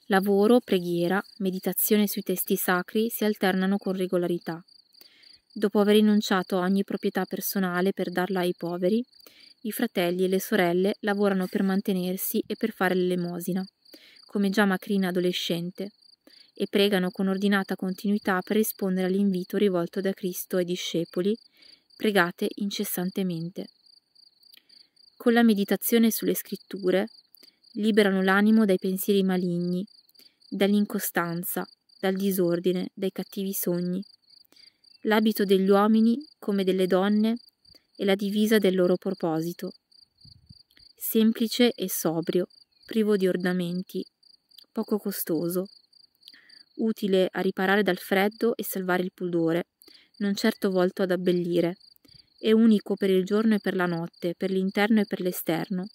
Lavoro, preghiera, meditazione sui testi sacri si alternano con regolarità. Dopo aver rinunciato a ogni proprietà personale per darla ai poveri, i fratelli e le sorelle lavorano per mantenersi e per fare l'elemosina, come già Macrina adolescente, e pregano con ordinata continuità per rispondere all'invito rivolto da Cristo ai discepoli pregate incessantemente. Con la meditazione sulle scritture liberano l'animo dai pensieri maligni, dall'incostanza, dal disordine, dai cattivi sogni. L'abito degli uomini, come delle donne, è la divisa del loro proposito. Semplice e sobrio, privo di ornamenti, poco costoso, utile a riparare dal freddo e salvare il pudore, non certo volto ad abbellire. È unico per il giorno e per la notte, per l'interno e per l'esterno.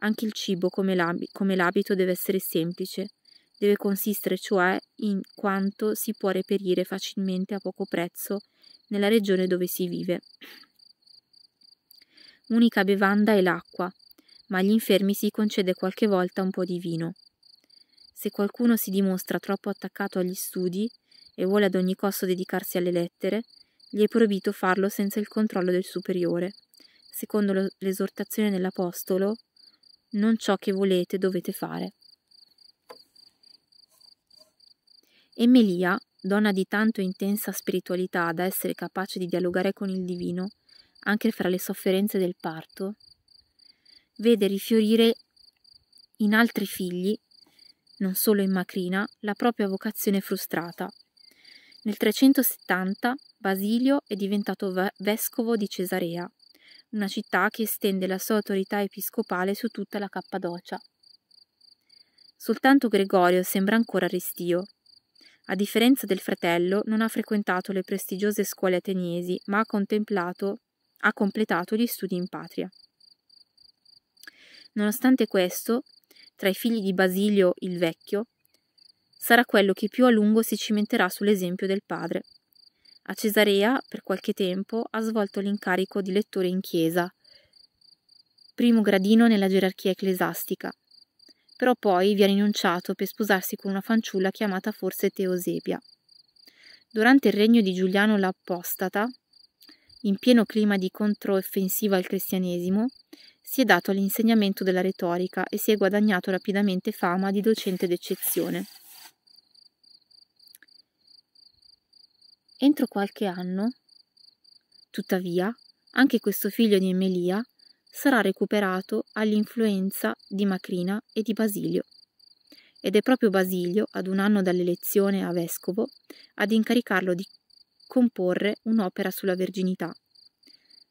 Anche il cibo, come, l'ab- come l'abito, deve essere semplice. Deve consistere cioè in quanto si può reperire facilmente a poco prezzo nella regione dove si vive. Unica bevanda è l'acqua, ma agli infermi si concede qualche volta un po' di vino. Se qualcuno si dimostra troppo attaccato agli studi, e vuole ad ogni costo dedicarsi alle lettere, gli è proibito farlo senza il controllo del superiore. Secondo l'esortazione dell'Apostolo, non ciò che volete dovete fare. Emelia, donna di tanto intensa spiritualità da essere capace di dialogare con il divino, anche fra le sofferenze del parto, vede rifiorire in altri figli, non solo in Macrina, la propria vocazione frustrata nel 370 Basilio è diventato vescovo di Cesarea, una città che estende la sua autorità episcopale su tutta la Cappadocia. Soltanto Gregorio sembra ancora restio. A differenza del fratello, non ha frequentato le prestigiose scuole ateniesi, ma ha, ha completato gli studi in patria. Nonostante questo, tra i figli di Basilio il Vecchio, sarà quello che più a lungo si cimenterà sull'esempio del padre. A Cesarea, per qualche tempo, ha svolto l'incarico di lettore in chiesa, primo gradino nella gerarchia ecclesiastica, però poi vi ha rinunciato per sposarsi con una fanciulla chiamata forse Teosebia. Durante il regno di Giuliano l'Apostata, in pieno clima di controffensiva al cristianesimo, si è dato all'insegnamento della retorica e si è guadagnato rapidamente fama di docente d'eccezione. Entro qualche anno, tuttavia, anche questo figlio di Emelia sarà recuperato all'influenza di Macrina e di Basilio. Ed è proprio Basilio, ad un anno dall'elezione a vescovo, ad incaricarlo di comporre un'opera sulla verginità.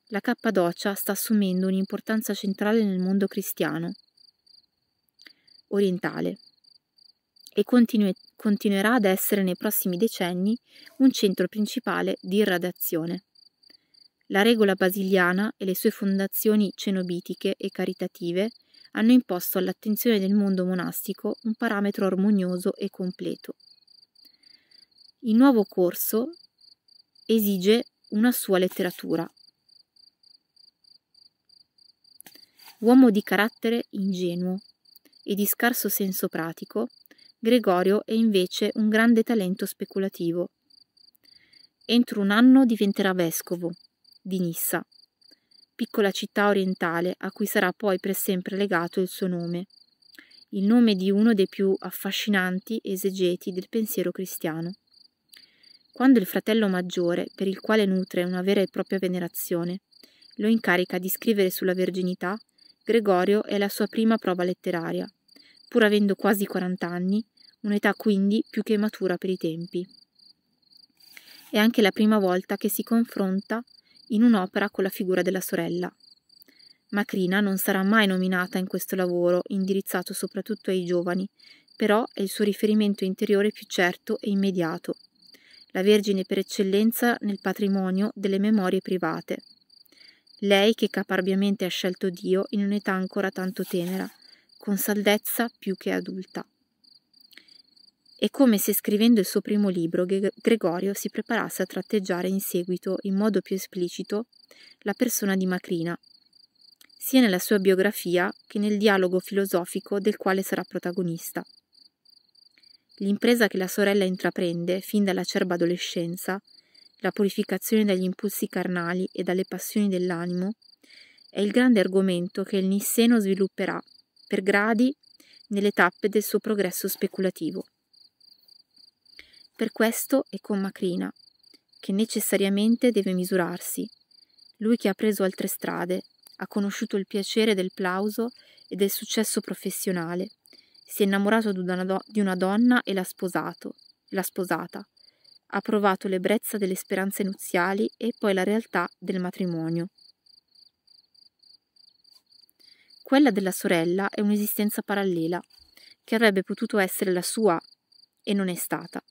La Cappadocia sta assumendo un'importanza centrale nel mondo cristiano orientale e continu- continuerà ad essere nei prossimi decenni un centro principale di irradiazione. La regola basiliana e le sue fondazioni cenobitiche e caritative hanno imposto all'attenzione del mondo monastico un parametro armonioso e completo. Il nuovo corso esige una sua letteratura. Uomo di carattere ingenuo e di scarso senso pratico, Gregorio è invece un grande talento speculativo. Entro un anno diventerà vescovo di Nissa, piccola città orientale a cui sarà poi per sempre legato il suo nome, il nome di uno dei più affascinanti esegeti del pensiero cristiano. Quando il fratello maggiore, per il quale nutre una vera e propria venerazione, lo incarica di scrivere sulla verginità, Gregorio è la sua prima prova letteraria pur avendo quasi 40 anni, un'età quindi più che matura per i tempi. È anche la prima volta che si confronta in un'opera con la figura della sorella. Macrina non sarà mai nominata in questo lavoro, indirizzato soprattutto ai giovani, però è il suo riferimento interiore più certo e immediato. La Vergine per eccellenza nel patrimonio delle memorie private. Lei che caparbiamente ha scelto Dio in un'età ancora tanto tenera, con saldezza più che adulta. È come se scrivendo il suo primo libro Gregorio si preparasse a tratteggiare in seguito in modo più esplicito la persona di Macrina, sia nella sua biografia che nel dialogo filosofico del quale sarà protagonista. L'impresa che la sorella intraprende fin dall'acerba adolescenza, la purificazione dagli impulsi carnali e dalle passioni dell'animo, è il grande argomento che il Nisseno svilupperà per gradi nelle tappe del suo progresso speculativo. Per questo è con Macrina, che necessariamente deve misurarsi, lui che ha preso altre strade, ha conosciuto il piacere del plauso e del successo professionale, si è innamorato di una donna e l'ha sposato, l'ha sposata, ha provato l'ebbrezza delle speranze nuziali e poi la realtà del matrimonio. Quella della sorella è un'esistenza parallela, che avrebbe potuto essere la sua e non è stata.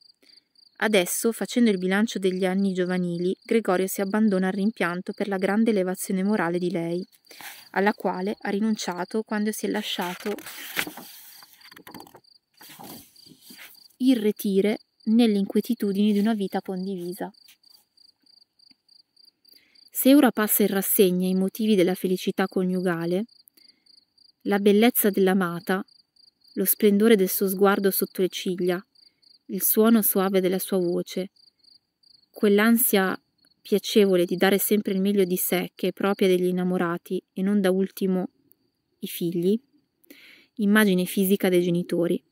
Adesso, facendo il bilancio degli anni giovanili, Gregorio si abbandona al rimpianto per la grande elevazione morale di lei, alla quale ha rinunciato quando si è lasciato irretire nelle inquietudini di una vita condivisa. Se ora passa in rassegna i motivi della felicità coniugale, la bellezza dell'amata, lo splendore del suo sguardo sotto le ciglia, il suono suave della sua voce, quell'ansia piacevole di dare sempre il meglio di sé che è propria degli innamorati e non da ultimo i figli, immagine fisica dei genitori.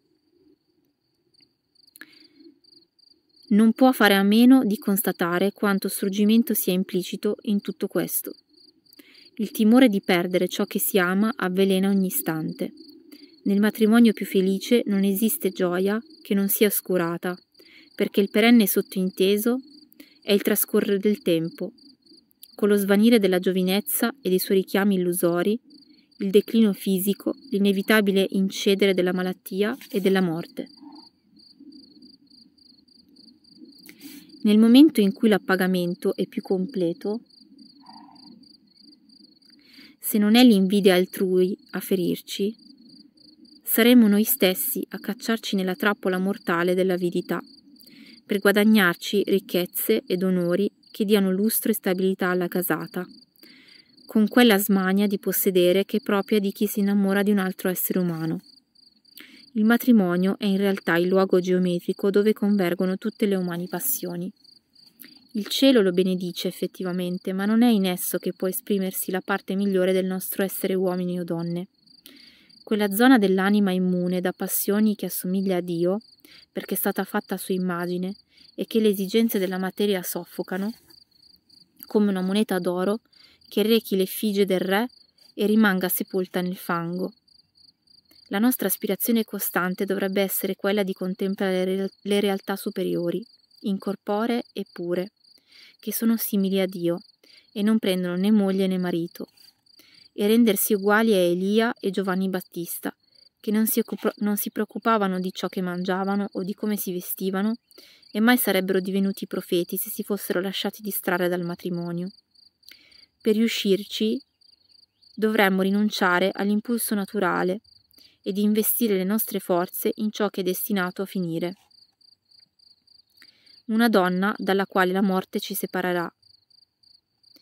Non può fare a meno di constatare quanto struggimento sia implicito in tutto questo. Il timore di perdere ciò che si ama avvelena ogni istante. Nel matrimonio più felice non esiste gioia che non sia oscurata, perché il perenne sottointeso è il trascorrere del tempo. Con lo svanire della giovinezza e dei suoi richiami illusori, il declino fisico, l'inevitabile incedere della malattia e della morte. Nel momento in cui l'appagamento è più completo, se non è l'invidia altrui a ferirci, saremo noi stessi a cacciarci nella trappola mortale dell'avidità, per guadagnarci ricchezze ed onori che diano lustro e stabilità alla casata, con quella smania di possedere che è propria di chi si innamora di un altro essere umano. Il matrimonio è in realtà il luogo geometrico dove convergono tutte le umane passioni. Il cielo lo benedice effettivamente, ma non è in esso che può esprimersi la parte migliore del nostro essere uomini o donne. Quella zona dell'anima immune da passioni che assomiglia a Dio, perché è stata fatta a sua immagine, e che le esigenze della materia soffocano, come una moneta d'oro che rechi l'effigie del re e rimanga sepolta nel fango. La nostra aspirazione costante dovrebbe essere quella di contemplare le realtà superiori, incorporee e pure, che sono simili a Dio e non prendono né moglie né marito, e rendersi uguali a Elia e Giovanni Battista, che non si, non si preoccupavano di ciò che mangiavano o di come si vestivano, e mai sarebbero divenuti profeti se si fossero lasciati distrarre dal matrimonio. Per riuscirci dovremmo rinunciare all'impulso naturale ed investire le nostre forze in ciò che è destinato a finire una donna dalla quale la morte ci separerà,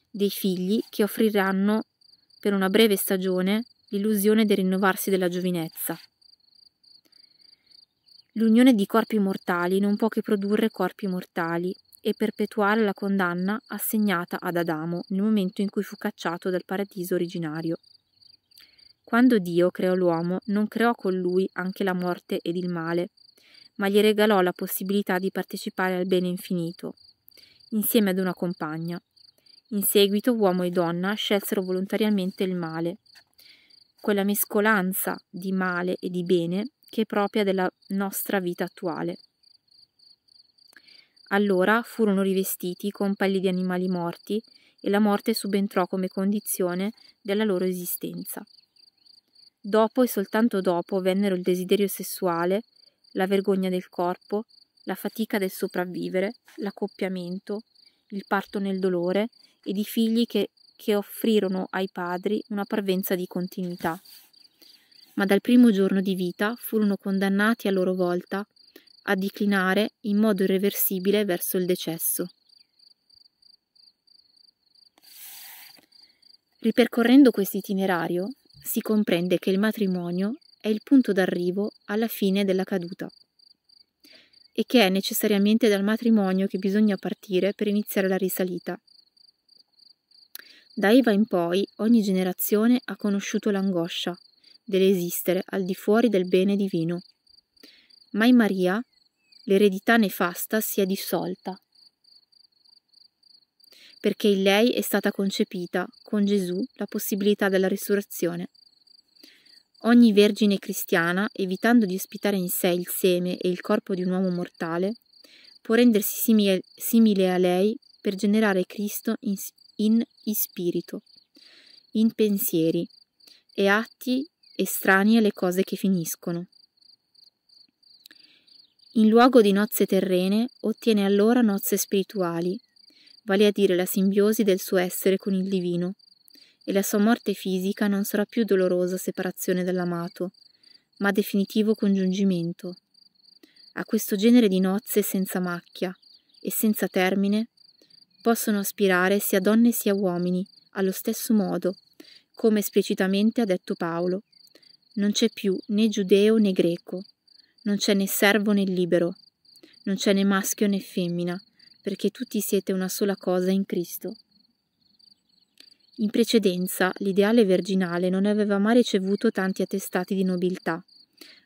dei figli che offriranno per una breve stagione l'illusione del rinnovarsi della giovinezza. L'unione di corpi mortali non può che produrre corpi mortali e perpetuare la condanna assegnata ad Adamo nel momento in cui fu cacciato dal paradiso originario. Quando Dio creò l'uomo, non creò con lui anche la morte ed il male, ma gli regalò la possibilità di partecipare al bene infinito, insieme ad una compagna. In seguito uomo e donna scelsero volontariamente il male, quella mescolanza di male e di bene che è propria della nostra vita attuale. Allora furono rivestiti con pelli di animali morti e la morte subentrò come condizione della loro esistenza. Dopo e soltanto dopo vennero il desiderio sessuale, la vergogna del corpo, la fatica del sopravvivere, l'accoppiamento, il parto nel dolore ed i figli che, che offrirono ai padri una parvenza di continuità. Ma dal primo giorno di vita furono condannati a loro volta a declinare in modo irreversibile verso il decesso. Ripercorrendo questo itinerario si comprende che il matrimonio è il punto d'arrivo alla fine della caduta e che è necessariamente dal matrimonio che bisogna partire per iniziare la risalita. Da Eva in poi ogni generazione ha conosciuto l'angoscia dell'esistere al di fuori del bene divino. Ma in Maria l'eredità nefasta si è dissolta, perché in lei è stata concepita con Gesù la possibilità della risurrezione. Ogni vergine cristiana, evitando di ospitare in sé il seme e il corpo di un uomo mortale, può rendersi simile, simile a lei per generare Cristo in, in spirito, in pensieri e atti estranei alle cose che finiscono. In luogo di nozze terrene ottiene allora nozze spirituali, vale a dire la simbiosi del suo essere con il divino, e la sua morte fisica non sarà più dolorosa separazione dall'amato, ma definitivo congiungimento. A questo genere di nozze senza macchia e senza termine possono aspirare sia donne sia uomini, allo stesso modo, come esplicitamente ha detto Paolo. Non c'è più né giudeo né greco, non c'è né servo né libero, non c'è né maschio né femmina, perché tutti siete una sola cosa in Cristo. In precedenza l'ideale verginale non aveva mai ricevuto tanti attestati di nobiltà.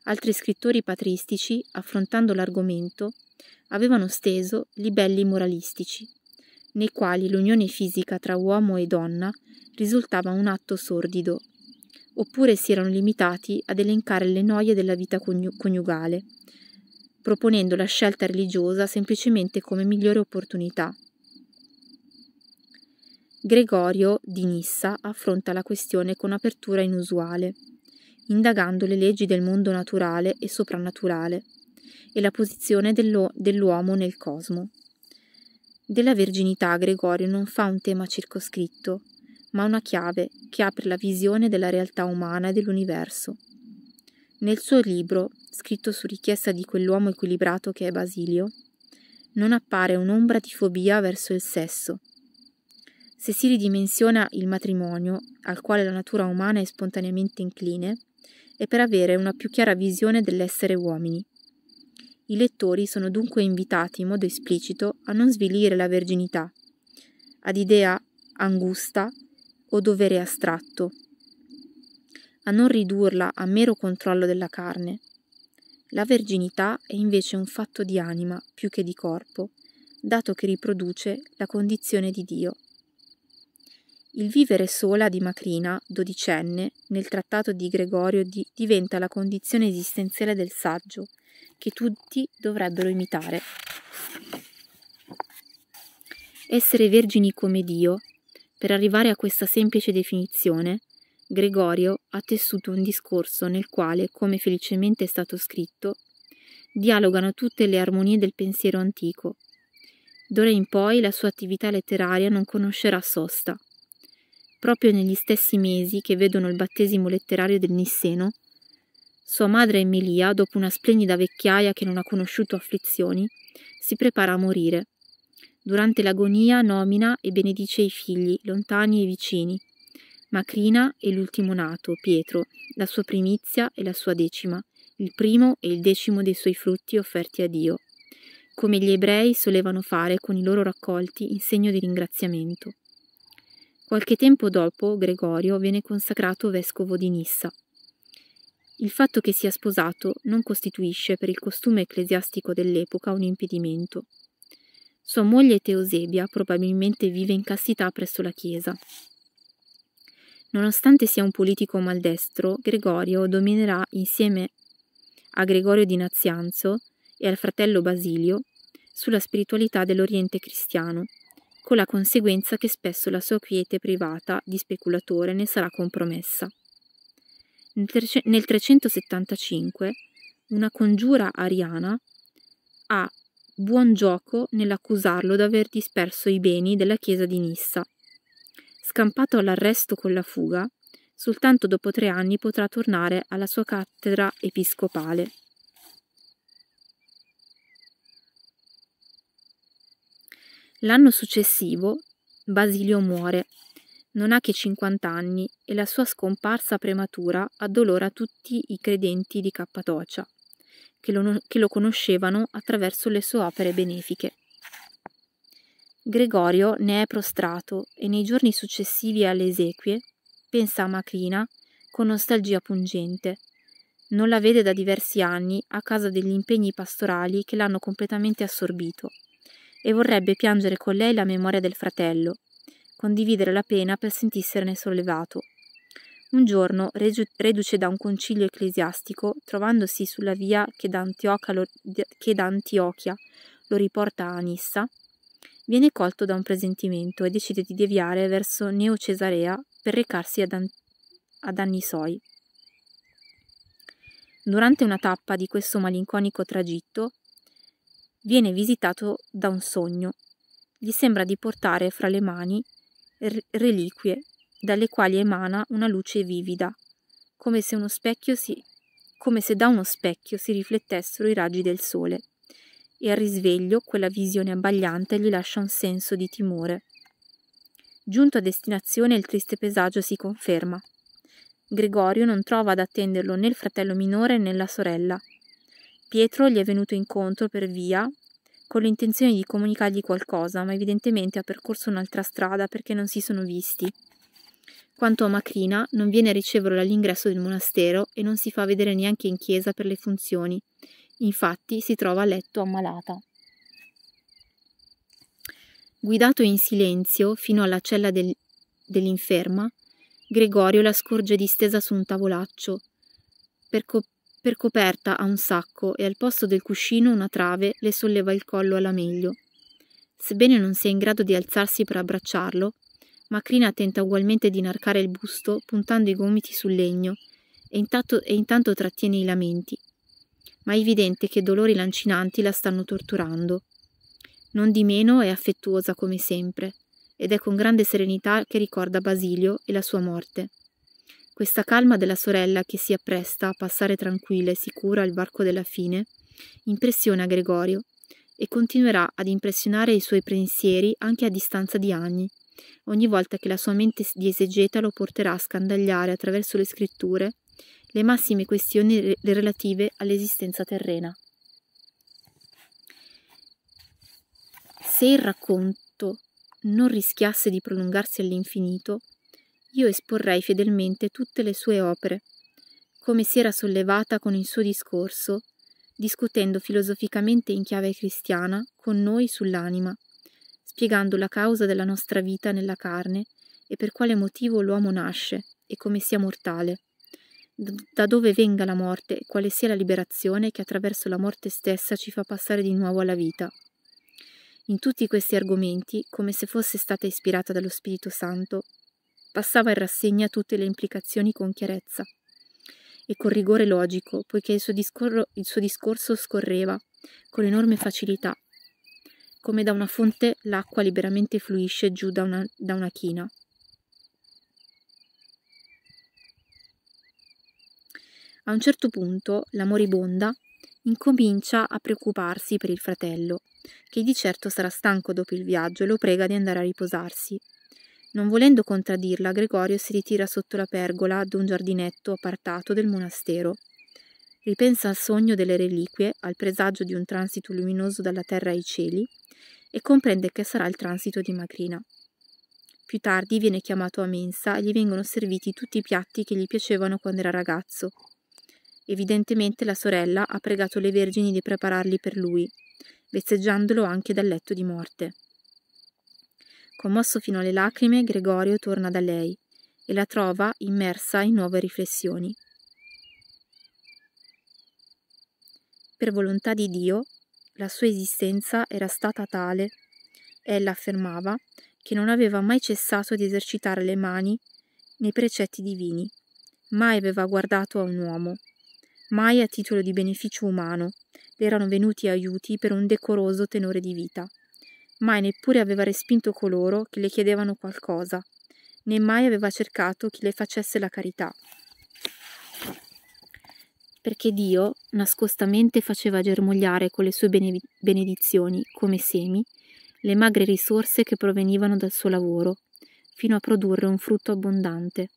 Altri scrittori patristici, affrontando l'argomento, avevano steso libelli moralistici, nei quali l'unione fisica tra uomo e donna risultava un atto sordido, oppure si erano limitati ad elencare le noie della vita coniugale, proponendo la scelta religiosa semplicemente come migliore opportunità Gregorio di Nissa affronta la questione con apertura inusuale, indagando le leggi del mondo naturale e soprannaturale e la posizione dell'u- dell'uomo nel cosmo. Della verginità Gregorio non fa un tema circoscritto, ma una chiave che apre la visione della realtà umana e dell'universo. Nel suo libro, scritto su richiesta di quell'uomo equilibrato che è Basilio, non appare un'ombra di fobia verso il sesso, se si ridimensiona il matrimonio, al quale la natura umana è spontaneamente incline, è per avere una più chiara visione dell'essere uomini. I lettori sono dunque invitati in modo esplicito a non svilire la verginità, ad idea angusta o dovere astratto, a non ridurla a mero controllo della carne. La verginità è invece un fatto di anima più che di corpo, dato che riproduce la condizione di Dio il vivere sola di Macrina, dodicenne, nel trattato di Gregorio di, diventa la condizione esistenziale del saggio, che tutti dovrebbero imitare. Essere vergini come Dio, per arrivare a questa semplice definizione, Gregorio ha tessuto un discorso nel quale, come felicemente è stato scritto, dialogano tutte le armonie del pensiero antico. D'ora in poi la sua attività letteraria non conoscerà sosta proprio negli stessi mesi che vedono il battesimo letterario del Nisseno, sua madre Emilia, dopo una splendida vecchiaia che non ha conosciuto afflizioni, si prepara a morire. Durante l'agonia nomina e benedice i figli, lontani e vicini, Macrina e l'ultimo nato, Pietro, la sua primizia e la sua decima, il primo e il decimo dei suoi frutti offerti a Dio, come gli ebrei solevano fare con i loro raccolti in segno di ringraziamento. Qualche tempo dopo Gregorio viene consacrato vescovo di Nissa. Il fatto che sia sposato non costituisce per il costume ecclesiastico dell'epoca un impedimento. Sua moglie Teosebia probabilmente vive in castità presso la chiesa. Nonostante sia un politico maldestro, Gregorio dominerà insieme a Gregorio di Nazianzo e al fratello Basilio sulla spiritualità dell'Oriente cristiano, con la conseguenza che spesso la sua quiete privata di speculatore ne sarà compromessa. Nel 375 una congiura ariana ha buon gioco nell'accusarlo d'aver disperso i beni della chiesa di Nissa. Scampato all'arresto con la fuga, soltanto dopo tre anni potrà tornare alla sua cattedra episcopale. L'anno successivo Basilio muore. Non ha che 50 anni e la sua scomparsa prematura addolora tutti i credenti di Cappadocia, che lo, che lo conoscevano attraverso le sue opere benefiche. Gregorio ne è prostrato e nei giorni successivi alle esequie pensa a Macrina con nostalgia pungente. Non la vede da diversi anni a causa degli impegni pastorali che l'hanno completamente assorbito e vorrebbe piangere con lei la memoria del fratello, condividere la pena per sentirsene sollevato. Un giorno, reduce da un concilio ecclesiastico, trovandosi sulla via che da, lo, che da Antiochia lo riporta a Anissa, viene colto da un presentimento e decide di deviare verso Neo Cesarea per recarsi ad, An- ad Annisoi. Durante una tappa di questo malinconico tragitto viene visitato da un sogno. Gli sembra di portare fra le mani reliquie dalle quali emana una luce vivida, come se, uno specchio si, come se da uno specchio si riflettessero i raggi del sole. E al risveglio quella visione abbagliante gli lascia un senso di timore. Giunto a destinazione il triste presagio si conferma. Gregorio non trova ad attenderlo né il fratello minore né la sorella, Pietro gli è venuto incontro per via con l'intenzione di comunicargli qualcosa, ma evidentemente ha percorso un'altra strada perché non si sono visti. Quanto a Macrina, non viene a riceverlo all'ingresso del monastero e non si fa vedere neanche in chiesa per le funzioni. Infatti si trova a letto ammalata. Guidato in silenzio fino alla cella del, dell'inferma, Gregorio la scorge distesa su un tavolaccio. Per, coprire per coperta ha un sacco e al posto del cuscino una trave le solleva il collo alla meglio. Sebbene non sia in grado di alzarsi per abbracciarlo, Macrina tenta ugualmente di inarcare il busto puntando i gomiti sul legno e intanto, e intanto trattiene i lamenti. Ma è evidente che dolori lancinanti la stanno torturando. Non di meno è affettuosa come sempre, ed è con grande serenità che ricorda Basilio e la sua morte. Questa calma della sorella che si appresta a passare tranquilla e sicura al varco della fine impressiona Gregorio e continuerà ad impressionare i suoi pensieri anche a distanza di anni, ogni volta che la sua mente di esegeta lo porterà a scandagliare attraverso le scritture le massime questioni re relative all'esistenza terrena. Se il racconto non rischiasse di prolungarsi all'infinito, io esporrai fedelmente tutte le sue opere, come si era sollevata con il suo discorso, discutendo filosoficamente in chiave cristiana con noi sull'anima, spiegando la causa della nostra vita nella carne e per quale motivo l'uomo nasce e come sia mortale, da dove venga la morte e quale sia la liberazione che attraverso la morte stessa ci fa passare di nuovo alla vita. In tutti questi argomenti, come se fosse stata ispirata dallo Spirito Santo, Passava in rassegna tutte le implicazioni con chiarezza e con rigore logico, poiché il suo, discorso, il suo discorso scorreva con enorme facilità, come da una fonte l'acqua liberamente fluisce giù da una, da una china. A un certo punto la moribonda incomincia a preoccuparsi per il fratello, che di certo sarà stanco dopo il viaggio e lo prega di andare a riposarsi. Non volendo contraddirla, Gregorio si ritira sotto la pergola d'un giardinetto appartato del monastero. Ripensa al sogno delle reliquie, al presagio di un transito luminoso dalla terra ai cieli e comprende che sarà il transito di Macrina. Più tardi viene chiamato a mensa e gli vengono serviti tutti i piatti che gli piacevano quando era ragazzo. Evidentemente la sorella ha pregato le vergini di prepararli per lui, vezzeggiandolo anche dal letto di morte. Commosso fino alle lacrime, Gregorio torna da lei e la trova immersa in nuove riflessioni. Per volontà di Dio, la sua esistenza era stata tale, ella affermava, che non aveva mai cessato di esercitare le mani nei precetti divini, mai aveva guardato a un uomo, mai a titolo di beneficio umano, le erano venuti aiuti per un decoroso tenore di vita mai neppure aveva respinto coloro che le chiedevano qualcosa, né mai aveva cercato chi le facesse la carità. Perché Dio nascostamente faceva germogliare con le sue benedizioni, come semi, le magre risorse che provenivano dal suo lavoro, fino a produrre un frutto abbondante.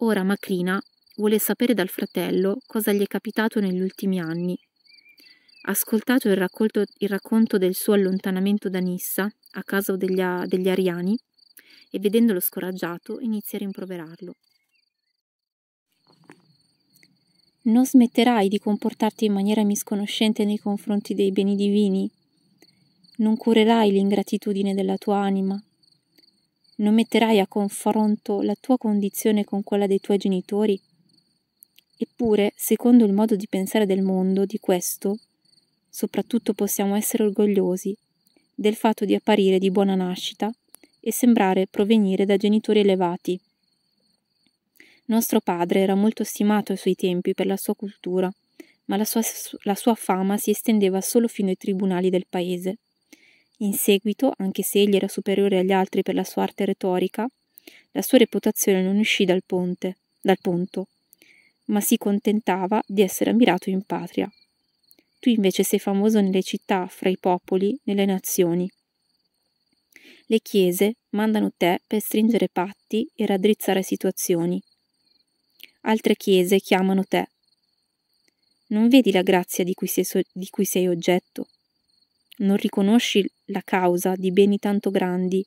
Ora Macrina vuole sapere dal fratello cosa gli è capitato negli ultimi anni ascoltato il, raccolto, il racconto del suo allontanamento da Nissa a casa degli, degli ariani e vedendolo scoraggiato inizia a rimproverarlo. Non smetterai di comportarti in maniera misconoscente nei confronti dei beni divini. Non curerai l'ingratitudine della tua anima. Non metterai a confronto la tua condizione con quella dei tuoi genitori. Eppure, secondo il modo di pensare del mondo, di questo soprattutto possiamo essere orgogliosi del fatto di apparire di buona nascita e sembrare provenire da genitori elevati. Nostro padre era molto stimato ai suoi tempi per la sua cultura, ma la sua, la sua, fama si estendeva solo fino ai tribunali del paese. In seguito, anche se egli era superiore agli altri per la sua arte retorica, la sua reputazione non uscì dal, ponte, dal ponto, ma si contentava di essere ammirato in patria tu invece sei famoso nelle città, fra i popoli, nelle nazioni. Le chiese mandano te per stringere patti e raddrizzare situazioni. Altre chiese chiamano te. Non vedi la grazia di cui sei, so- di cui sei oggetto? Non riconosci la causa di beni tanto grandi,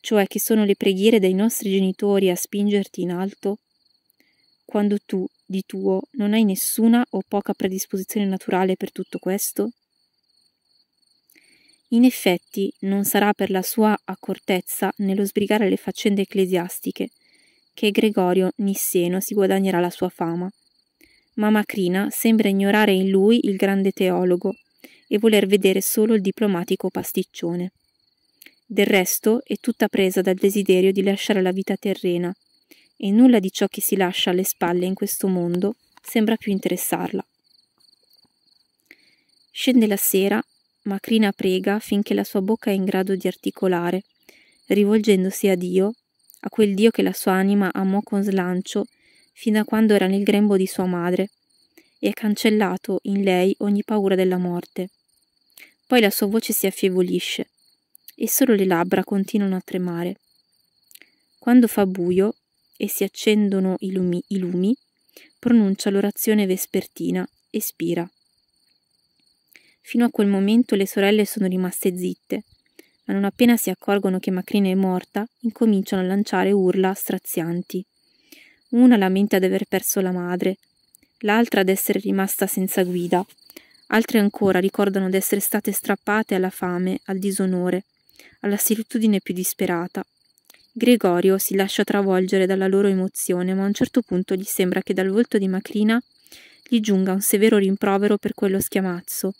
cioè che sono le preghiere dei nostri genitori a spingerti in alto? quando tu, di tuo, non hai nessuna o poca predisposizione naturale per tutto questo? In effetti non sarà per la sua accortezza nello sbrigare le faccende ecclesiastiche che Gregorio Nisseno si guadagnerà la sua fama, ma Macrina sembra ignorare in lui il grande teologo e voler vedere solo il diplomatico pasticcione. Del resto è tutta presa dal desiderio di lasciare la vita terrena e nulla di ciò che si lascia alle spalle in questo mondo sembra più interessarla. Scende la sera, ma Crina prega finché la sua bocca è in grado di articolare, rivolgendosi a Dio, a quel Dio che la sua anima amò con slancio fino a quando era nel grembo di sua madre, e ha cancellato in lei ogni paura della morte. Poi la sua voce si affievolisce e solo le labbra continuano a tremare. Quando fa buio, e si accendono i lumi, i lumi pronuncia l'orazione vespertina, e spira. Fino a quel momento le sorelle sono rimaste zitte, ma non appena si accorgono che Macrina è morta, incominciano a lanciare urla strazianti. Una lamenta di aver perso la madre, l'altra essere rimasta senza guida, altre ancora ricordano d'essere state strappate alla fame, al disonore, alla solitudine più disperata, Gregorio si lascia travolgere dalla loro emozione, ma a un certo punto gli sembra che dal volto di Macrina gli giunga un severo rimprovero per quello schiamazzo.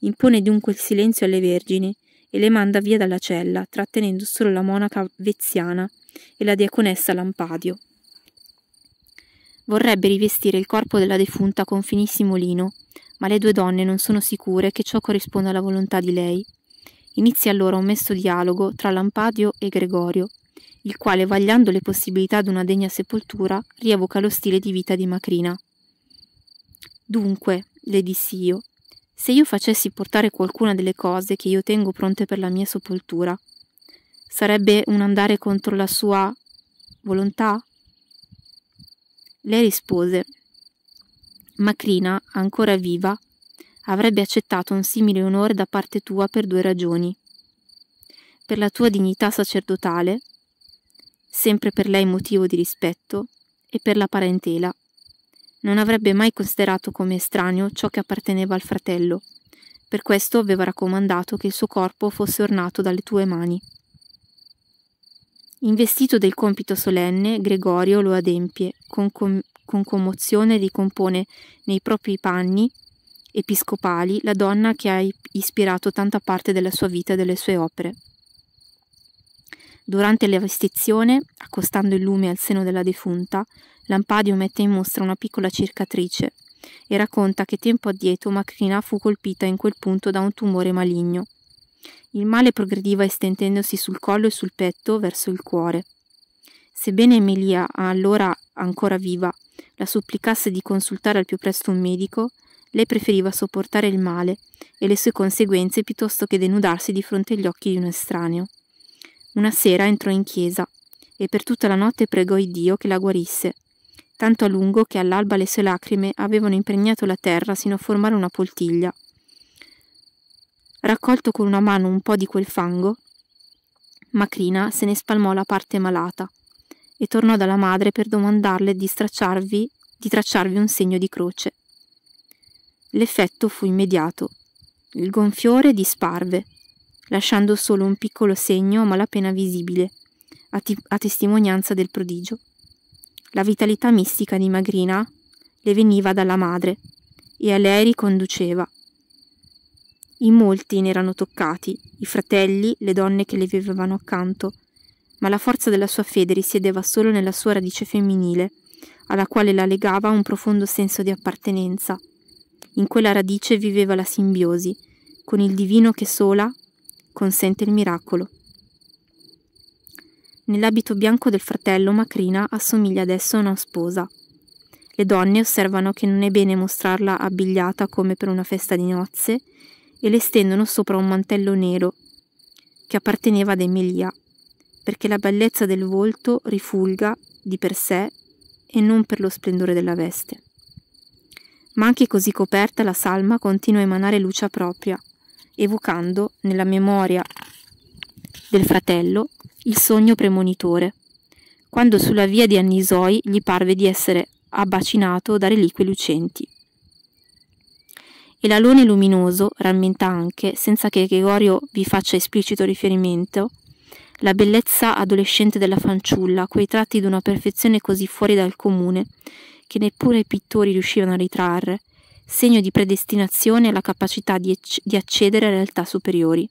Impone dunque il silenzio alle vergini e le manda via dalla cella, trattenendo solo la monaca veziana e la diaconessa Lampadio. Vorrebbe rivestire il corpo della defunta con finissimo lino, ma le due donne non sono sicure che ciò corrisponda alla volontà di lei. Inizia allora un mesto dialogo tra Lampadio e Gregorio, il quale, vagliando le possibilità di una degna sepoltura, rievoca lo stile di vita di Macrina. Dunque, le dissi io, se io facessi portare qualcuna delle cose che io tengo pronte per la mia sepoltura, sarebbe un andare contro la sua volontà? Lei rispose, Macrina, ancora viva, avrebbe accettato un simile onore da parte tua per due ragioni. Per la tua dignità sacerdotale sempre per lei motivo di rispetto, e per la parentela. Non avrebbe mai considerato come estraneo ciò che apparteneva al fratello. Per questo aveva raccomandato che il suo corpo fosse ornato dalle tue mani. Investito del compito solenne, Gregorio lo adempie, con, com- con commozione ricompone nei propri panni episcopali la donna che ha ispirato tanta parte della sua vita e delle sue opere. Durante la vestizione, accostando il lume al seno della defunta, Lampadio mette in mostra una piccola circatrice e racconta che tempo addietro Macrina fu colpita in quel punto da un tumore maligno. Il male progrediva estendendosi sul collo e sul petto verso il cuore. Sebbene Emilia, allora ancora viva, la supplicasse di consultare al più presto un medico, lei preferiva sopportare il male e le sue conseguenze piuttosto che denudarsi di fronte agli occhi di un estraneo. Una sera entrò in chiesa e per tutta la notte pregò Dio che la guarisse, tanto a lungo che all'alba le sue lacrime avevano impregnato la terra sino a formare una poltiglia. Raccolto con una mano un po' di quel fango, Macrina se ne spalmò la parte malata e tornò dalla madre per domandarle di, di tracciarvi un segno di croce. L'effetto fu immediato. Il gonfiore disparve lasciando solo un piccolo segno a malapena visibile, a, t- a testimonianza del prodigio. La vitalità mistica di Magrina le veniva dalla madre e a lei riconduceva. In molti ne erano toccati, i fratelli, le donne che le vivevano accanto, ma la forza della sua fede risiedeva solo nella sua radice femminile, alla quale la legava un profondo senso di appartenenza. In quella radice viveva la simbiosi, con il divino che sola consente il miracolo. Nell'abito bianco del fratello Macrina assomiglia adesso a una sposa. Le donne osservano che non è bene mostrarla abbigliata come per una festa di nozze e le stendono sopra un mantello nero che apparteneva ad Emilia, perché la bellezza del volto rifulga di per sé e non per lo splendore della veste. Ma anche così coperta la salma continua a emanare luce propria, evocando nella memoria del fratello il sogno premonitore, quando sulla via di Annisoi gli parve di essere abbacinato da reliquie lucenti. E l'alone luminoso rammenta anche, senza che Gregorio vi faccia esplicito riferimento, la bellezza adolescente della fanciulla, quei tratti di una perfezione così fuori dal comune, che neppure i pittori riuscivano a ritrarre, segno di predestinazione alla capacità di, di accedere a realtà superiori.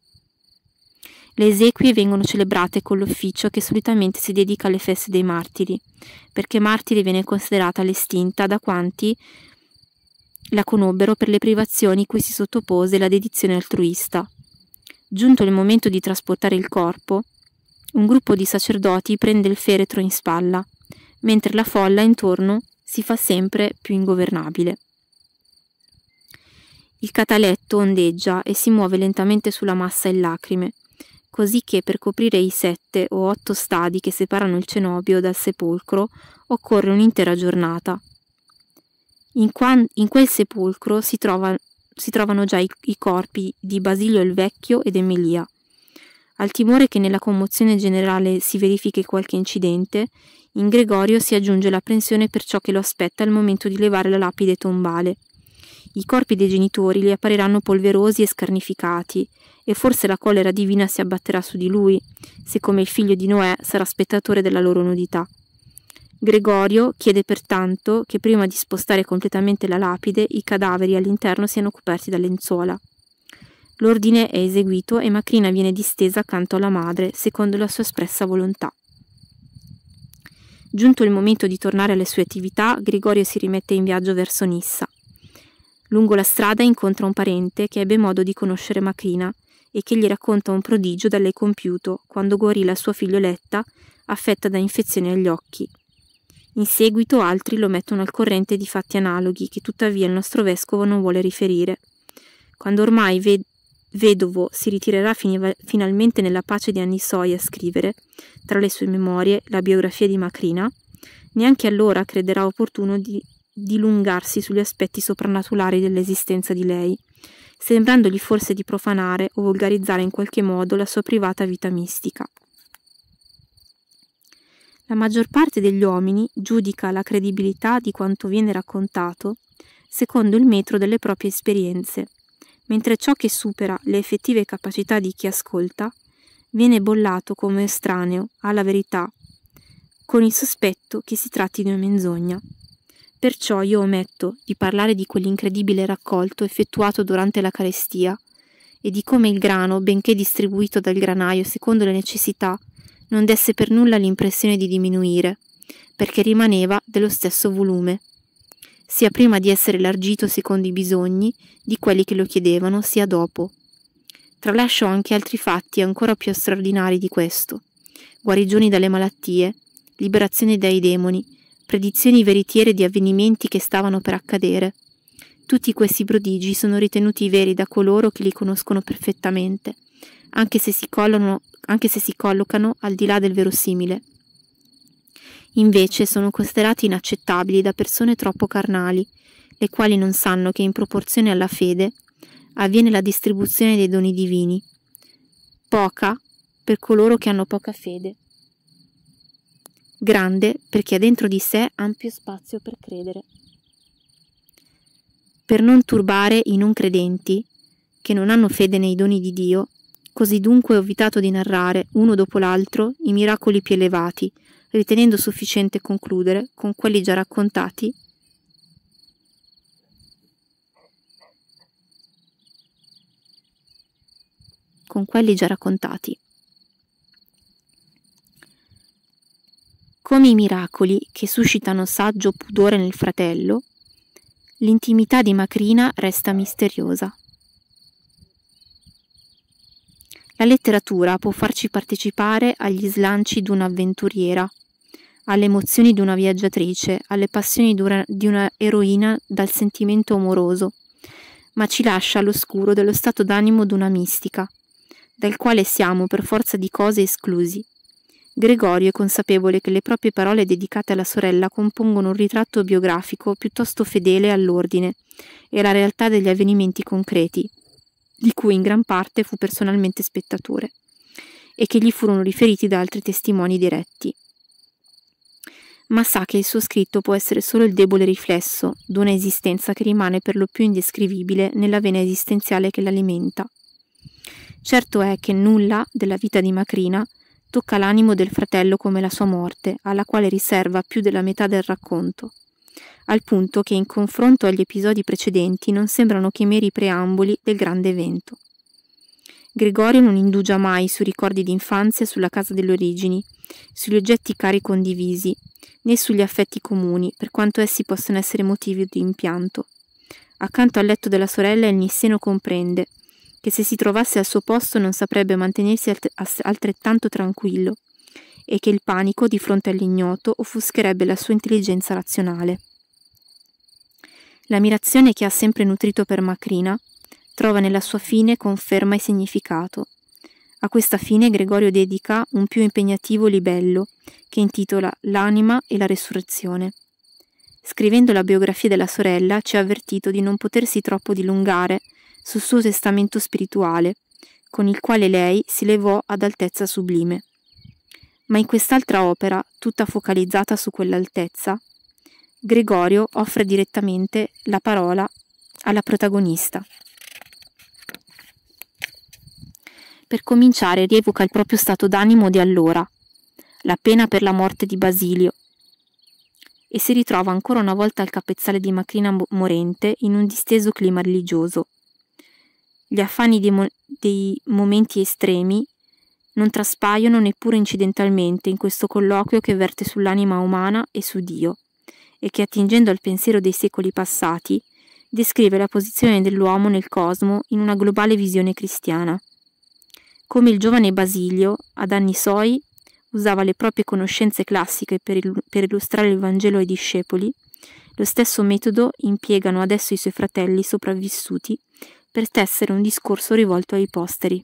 Le esequie vengono celebrate con l'ufficio che solitamente si dedica alle feste dei martiri, perché martire viene considerata l'estinta da quanti la conobbero per le privazioni cui si sottopose la dedizione altruista. Giunto il momento di trasportare il corpo, un gruppo di sacerdoti prende il feretro in spalla, mentre la folla intorno si fa sempre più ingovernabile. Il cataletto ondeggia e si muove lentamente sulla massa in lacrime, così che per coprire i sette o otto stadi che separano il cenobio dal sepolcro occorre un'intera giornata. In, quan- in quel sepolcro si, trova- si trovano già i-, i corpi di Basilio il Vecchio ed Emilia. Al timore che nella commozione generale si verifichi qualche incidente, in Gregorio si aggiunge l'apprensione per ciò che lo aspetta al momento di levare la lapide tombale – i corpi dei genitori gli appariranno polverosi e scarnificati, e forse la collera divina si abbatterà su di lui, se come il figlio di Noè sarà spettatore della loro nudità. Gregorio chiede pertanto che prima di spostare completamente la lapide i cadaveri all'interno siano coperti da lenzuola. L'ordine è eseguito e Macrina viene distesa accanto alla madre, secondo la sua espressa volontà. Giunto il momento di tornare alle sue attività, Gregorio si rimette in viaggio verso Nissa. Lungo la strada incontra un parente che ebbe modo di conoscere Macrina e che gli racconta un prodigio da lei compiuto quando guarì la sua figlioletta affetta da infezione agli occhi. In seguito altri lo mettono al corrente di fatti analoghi che tuttavia il nostro vescovo non vuole riferire. Quando ormai ved- vedovo si ritirerà finiva- finalmente nella pace di Annisoi a scrivere, tra le sue memorie, la biografia di Macrina, neanche allora crederà opportuno di dilungarsi sugli aspetti soprannaturali dell'esistenza di lei, sembrandogli forse di profanare o volgarizzare in qualche modo la sua privata vita mistica. La maggior parte degli uomini giudica la credibilità di quanto viene raccontato secondo il metro delle proprie esperienze, mentre ciò che supera le effettive capacità di chi ascolta viene bollato come estraneo alla verità, con il sospetto che si tratti di una menzogna. Perciò io ometto di parlare di quell'incredibile raccolto effettuato durante la carestia e di come il grano, benché distribuito dal granaio secondo le necessità, non desse per nulla l'impressione di diminuire, perché rimaneva dello stesso volume, sia prima di essere largito secondo i bisogni di quelli che lo chiedevano, sia dopo. Tralascio anche altri fatti ancora più straordinari di questo: guarigioni dalle malattie, liberazione dai demoni, predizioni veritiere di avvenimenti che stavano per accadere. Tutti questi prodigi sono ritenuti veri da coloro che li conoscono perfettamente, anche se si, collano, anche se si collocano al di là del verosimile. Invece sono considerati inaccettabili da persone troppo carnali, le quali non sanno che in proporzione alla fede avviene la distribuzione dei doni divini, poca per coloro che hanno poca fede grande perché ha dentro di sé ampio spazio per credere. Per non turbare i non credenti, che non hanno fede nei doni di Dio, così dunque ho evitato di narrare, uno dopo l'altro, i miracoli più elevati, ritenendo sufficiente concludere con quelli già raccontati con quelli già raccontati. Come i miracoli che suscitano saggio pudore nel fratello, l'intimità di Macrina resta misteriosa. La letteratura può farci partecipare agli slanci di un'avventuriera, alle emozioni di una viaggiatrice, alle passioni di una eroina dal sentimento amoroso, ma ci lascia all'oscuro dello stato d'animo di una mistica, dal quale siamo per forza di cose esclusi, Gregorio è consapevole che le proprie parole dedicate alla sorella compongono un ritratto biografico piuttosto fedele all'ordine e alla realtà degli avvenimenti concreti, di cui in gran parte fu personalmente spettatore, e che gli furono riferiti da altri testimoni diretti. Ma sa che il suo scritto può essere solo il debole riflesso di una esistenza che rimane per lo più indescrivibile nella vena esistenziale che l'alimenta. Certo è che nulla della vita di Macrina tocca l'animo del fratello come la sua morte, alla quale riserva più della metà del racconto, al punto che in confronto agli episodi precedenti non sembrano che meri preamboli del grande evento. Gregorio non indugia mai sui ricordi d'infanzia sulla casa delle origini, sugli oggetti cari condivisi, né sugli affetti comuni, per quanto essi possano essere motivi di impianto. Accanto al letto della sorella il Nisseno comprende, che se si trovasse al suo posto non saprebbe mantenersi altrettanto tranquillo e che il panico di fronte all'ignoto offuscherebbe la sua intelligenza razionale. L'ammirazione che ha sempre nutrito per Macrina trova nella sua fine conferma e significato. A questa fine Gregorio dedica un più impegnativo libello che intitola L'anima e la resurrezione. Scrivendo la biografia della sorella ci ha avvertito di non potersi troppo dilungare sul suo testamento spirituale, con il quale lei si levò ad altezza sublime. Ma in quest'altra opera, tutta focalizzata su quell'altezza, Gregorio offre direttamente la parola alla protagonista. Per cominciare rievoca il proprio stato d'animo di allora, la pena per la morte di Basilio, e si ritrova ancora una volta al capezzale di Macrina morente in un disteso clima religioso, gli affanni dei, mo- dei momenti estremi non traspaiono neppure incidentalmente in questo colloquio che verte sull'anima umana e su Dio, e che attingendo al pensiero dei secoli passati, descrive la posizione dell'uomo nel cosmo in una globale visione cristiana. Come il giovane Basilio, ad anni suoi, usava le proprie conoscenze classiche per, il- per illustrare il Vangelo ai discepoli, lo stesso metodo impiegano adesso i suoi fratelli sopravvissuti per tessere un discorso rivolto ai posteri.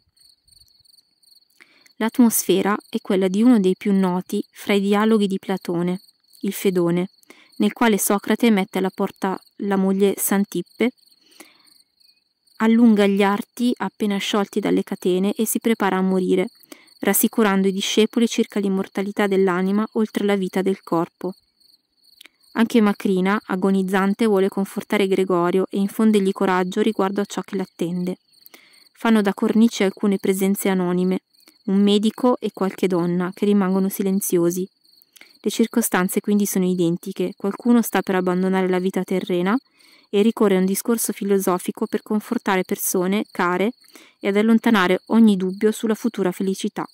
L'atmosfera è quella di uno dei più noti fra i dialoghi di Platone, il Fedone, nel quale Socrate mette alla porta la moglie Santippe, allunga gli arti appena sciolti dalle catene e si prepara a morire, rassicurando i discepoli circa l'immortalità dell'anima oltre la vita del corpo. Anche Macrina, agonizzante, vuole confortare Gregorio e infondergli coraggio riguardo a ciò che l'attende. Fanno da cornice alcune presenze anonime, un medico e qualche donna, che rimangono silenziosi. Le circostanze quindi sono identiche, qualcuno sta per abbandonare la vita terrena e ricorre a un discorso filosofico per confortare persone care e ad allontanare ogni dubbio sulla futura felicità.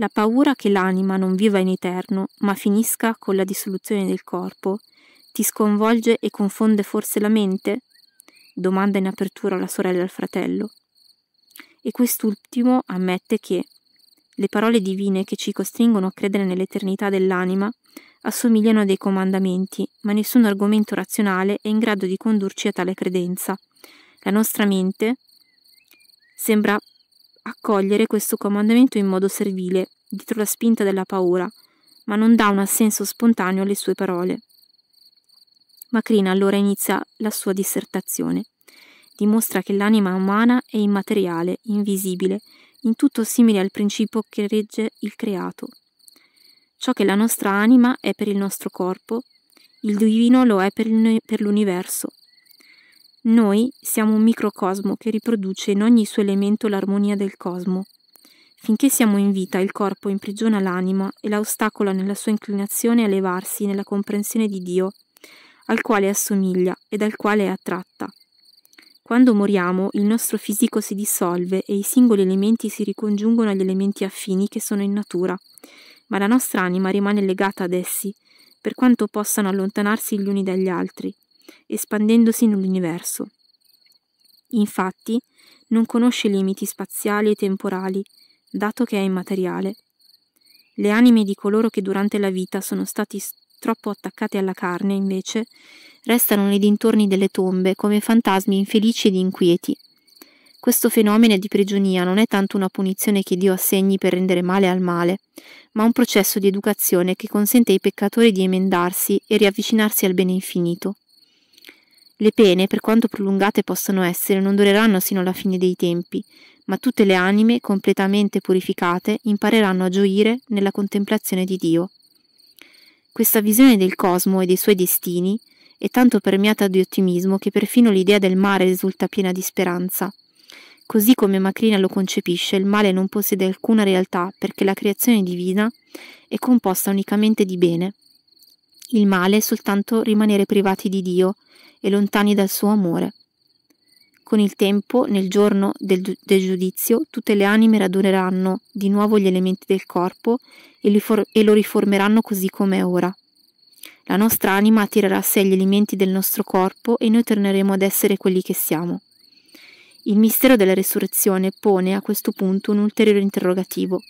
La paura che l'anima non viva in eterno, ma finisca con la dissoluzione del corpo, ti sconvolge e confonde forse la mente? domanda in apertura la sorella al fratello. E quest'ultimo ammette che le parole divine che ci costringono a credere nell'eternità dell'anima assomigliano a dei comandamenti, ma nessun argomento razionale è in grado di condurci a tale credenza. La nostra mente sembra accogliere questo comandamento in modo servile, dietro la spinta della paura, ma non dà un assenso spontaneo alle sue parole. Macrina allora inizia la sua dissertazione. Dimostra che l'anima umana è immateriale, invisibile, in tutto simile al principio che regge il creato. Ciò che la nostra anima è per il nostro corpo, il divino lo è per l'universo, noi siamo un microcosmo che riproduce in ogni suo elemento l'armonia del cosmo. Finché siamo in vita, il corpo imprigiona l'anima e la ostacola nella sua inclinazione a levarsi nella comprensione di Dio, al quale assomiglia e dal quale è attratta. Quando moriamo, il nostro fisico si dissolve e i singoli elementi si ricongiungono agli elementi affini che sono in natura, ma la nostra anima rimane legata ad essi, per quanto possano allontanarsi gli uni dagli altri espandendosi nell'universo. Infatti, non conosce limiti spaziali e temporali, dato che è immateriale. Le anime di coloro che durante la vita sono stati troppo attaccati alla carne, invece, restano nei dintorni delle tombe come fantasmi infelici ed inquieti. Questo fenomeno di prigionia non è tanto una punizione che Dio assegni per rendere male al male, ma un processo di educazione che consente ai peccatori di emendarsi e riavvicinarsi al bene infinito. Le pene, per quanto prolungate possano essere, non dureranno sino alla fine dei tempi, ma tutte le anime, completamente purificate, impareranno a gioire nella contemplazione di Dio. Questa visione del cosmo e dei suoi destini è tanto permeata di ottimismo che perfino l'idea del mare risulta piena di speranza. Così come Macrina lo concepisce, il male non possiede alcuna realtà perché la creazione divina è composta unicamente di bene. Il male è soltanto rimanere privati di Dio e lontani dal suo amore. Con il tempo, nel giorno del, del giudizio, tutte le anime raduneranno di nuovo gli elementi del corpo e, e lo riformeranno così come è ora. La nostra anima attirerà a sé gli elementi del nostro corpo e noi torneremo ad essere quelli che siamo. Il mistero della resurrezione pone a questo punto un ulteriore interrogativo.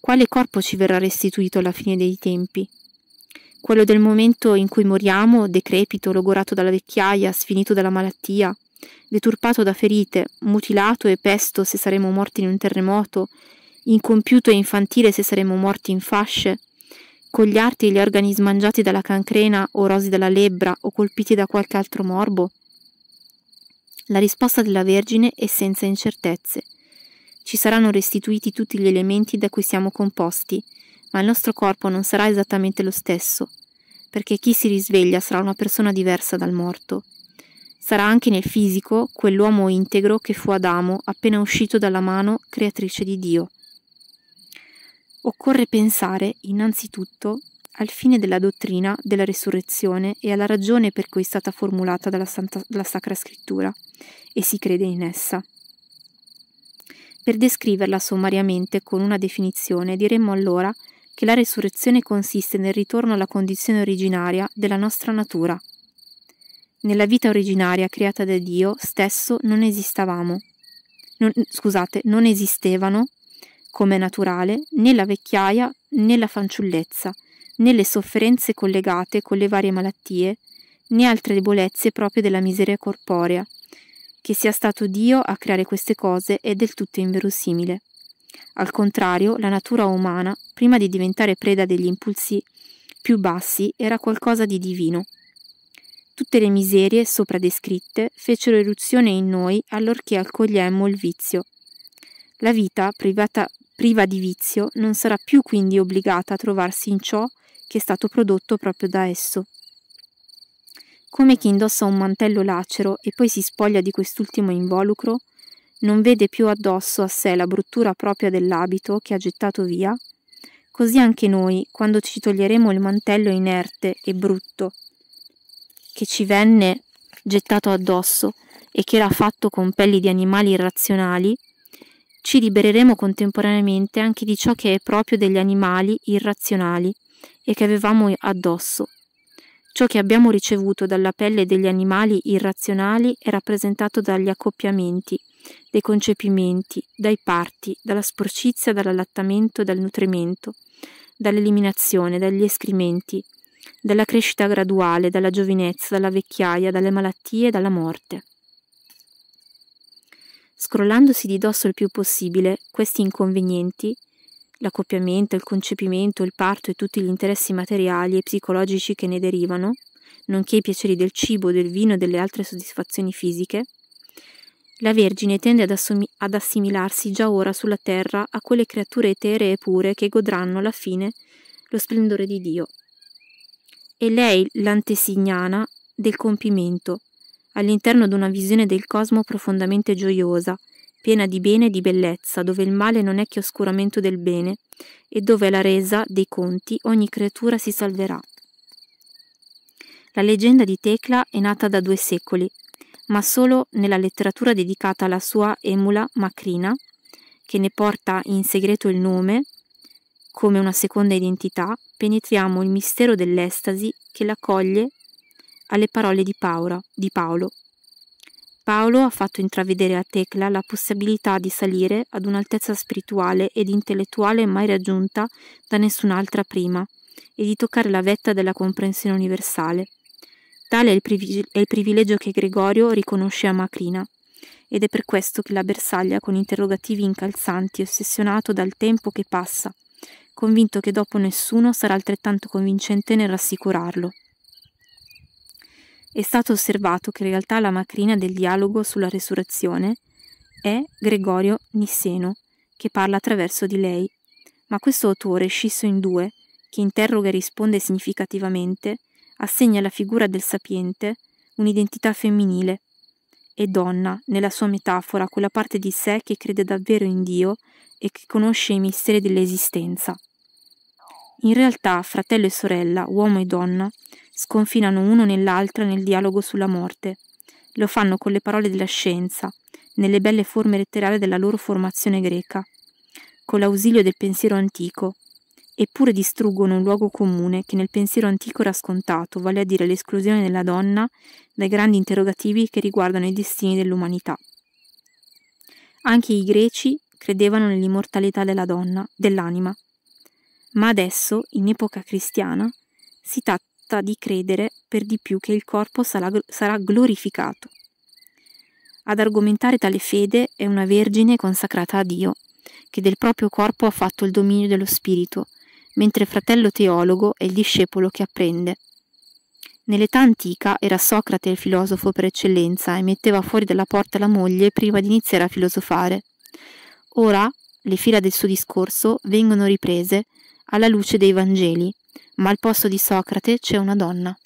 Quale corpo ci verrà restituito alla fine dei tempi? quello del momento in cui moriamo, decrepito, logorato dalla vecchiaia, sfinito dalla malattia, deturpato da ferite, mutilato e pesto se saremo morti in un terremoto, incompiuto e infantile se saremo morti in fasce, con gli arti e gli organi smangiati dalla cancrena o rosi dalla lebbra o colpiti da qualche altro morbo? La risposta della Vergine è senza incertezze. Ci saranno restituiti tutti gli elementi da cui siamo composti, ma il nostro corpo non sarà esattamente lo stesso, perché chi si risveglia sarà una persona diversa dal morto. Sarà anche nel fisico quell'uomo integro che fu Adamo appena uscito dalla mano creatrice di Dio. Occorre pensare, innanzitutto, al fine della dottrina della risurrezione e alla ragione per cui è stata formulata dalla, Santa, dalla Sacra Scrittura e si crede in essa. Per descriverla sommariamente con una definizione diremmo allora che che la resurrezione consiste nel ritorno alla condizione originaria della nostra natura. Nella vita originaria creata da Dio stesso non esistavamo, non, scusate, non esistevano, come naturale, né la vecchiaia né la fanciullezza, né le sofferenze collegate con le varie malattie, né altre debolezze proprie della miseria corporea, che sia stato Dio a creare queste cose è del tutto inverosimile. Al contrario, la natura umana, prima di diventare preda degli impulsi più bassi, era qualcosa di divino. Tutte le miserie sopra descritte fecero eruzione in noi allorché accogliemmo il vizio. La vita, privata, priva di vizio, non sarà più quindi obbligata a trovarsi in ciò che è stato prodotto proprio da esso. Come chi indossa un mantello lacero e poi si spoglia di quest'ultimo involucro, non vede più addosso a sé la bruttura propria dell'abito che ha gettato via, così anche noi, quando ci toglieremo il mantello inerte e brutto che ci venne gettato addosso e che era fatto con pelli di animali irrazionali, ci libereremo contemporaneamente anche di ciò che è proprio degli animali irrazionali e che avevamo addosso. Ciò che abbiamo ricevuto dalla pelle degli animali irrazionali è rappresentato dagli accoppiamenti, dai concepimenti, dai parti, dalla sporcizia, dall'allattamento, dal nutrimento, dall'eliminazione, dagli escrementi, dalla crescita graduale, dalla giovinezza, dalla vecchiaia, dalle malattie e dalla morte. Scrollandosi di dosso il più possibile, questi inconvenienti, l'accoppiamento, il concepimento, il parto e tutti gli interessi materiali e psicologici che ne derivano, nonché i piaceri del cibo, del vino e delle altre soddisfazioni fisiche, la Vergine tende ad, assumi- ad assimilarsi già ora sulla terra a quelle creature eteree e pure che godranno alla fine lo splendore di Dio. E lei l'antesignana del compimento, all'interno di una visione del cosmo profondamente gioiosa, piena di bene e di bellezza, dove il male non è che oscuramento del bene, e dove alla resa dei conti ogni creatura si salverà. La leggenda di Tecla è nata da due secoli, ma solo nella letteratura dedicata alla sua emula Macrina, che ne porta in segreto il nome come una seconda identità, penetriamo il mistero dell'estasi che l'accoglie alle parole di, Paola, di Paolo. Paolo ha fatto intravedere a Tecla la possibilità di salire ad un'altezza spirituale ed intellettuale mai raggiunta da nessun'altra prima e di toccare la vetta della comprensione universale. Tale è il, privilegio che Gregorio riconosce a Macrina, ed è per questo che la bersaglia con interrogativi incalzanti, ossessionato dal tempo che passa, convinto che dopo nessuno sarà altrettanto convincente nel rassicurarlo. È stato osservato che in realtà la Macrina del dialogo sulla resurrezione è Gregorio Nisseno, che parla attraverso di lei, ma questo autore, scisso in due, che interroga e risponde significativamente, assegna alla figura del sapiente un'identità femminile e donna, nella sua metafora, quella parte di sé che crede davvero in Dio e che conosce i misteri dell'esistenza. In realtà, fratello e sorella, uomo e donna, sconfinano uno nell'altra nel dialogo sulla morte. Lo fanno con le parole della scienza, nelle belle forme letterarie della loro formazione greca, con l'ausilio del pensiero antico, eppure distruggono un luogo comune che nel pensiero antico era scontato, vale a dire l'esclusione della donna dai grandi interrogativi che riguardano i destini dell'umanità. Anche i greci credevano nell'immortalità della donna, dell'anima. Ma adesso, in epoca cristiana, si tratta di credere per di più che il corpo sarà, sarà glorificato. Ad argomentare tale fede è una vergine consacrata a Dio, che del proprio corpo ha fatto il dominio dello spirito, mentre fratello teologo è il discepolo che apprende. Nell'età antica era Socrate il filosofo per eccellenza e metteva fuori dalla porta la moglie prima di iniziare a filosofare. Ora le fila del suo discorso vengono riprese alla luce dei Vangeli, ma al posto di Socrate c'è una donna.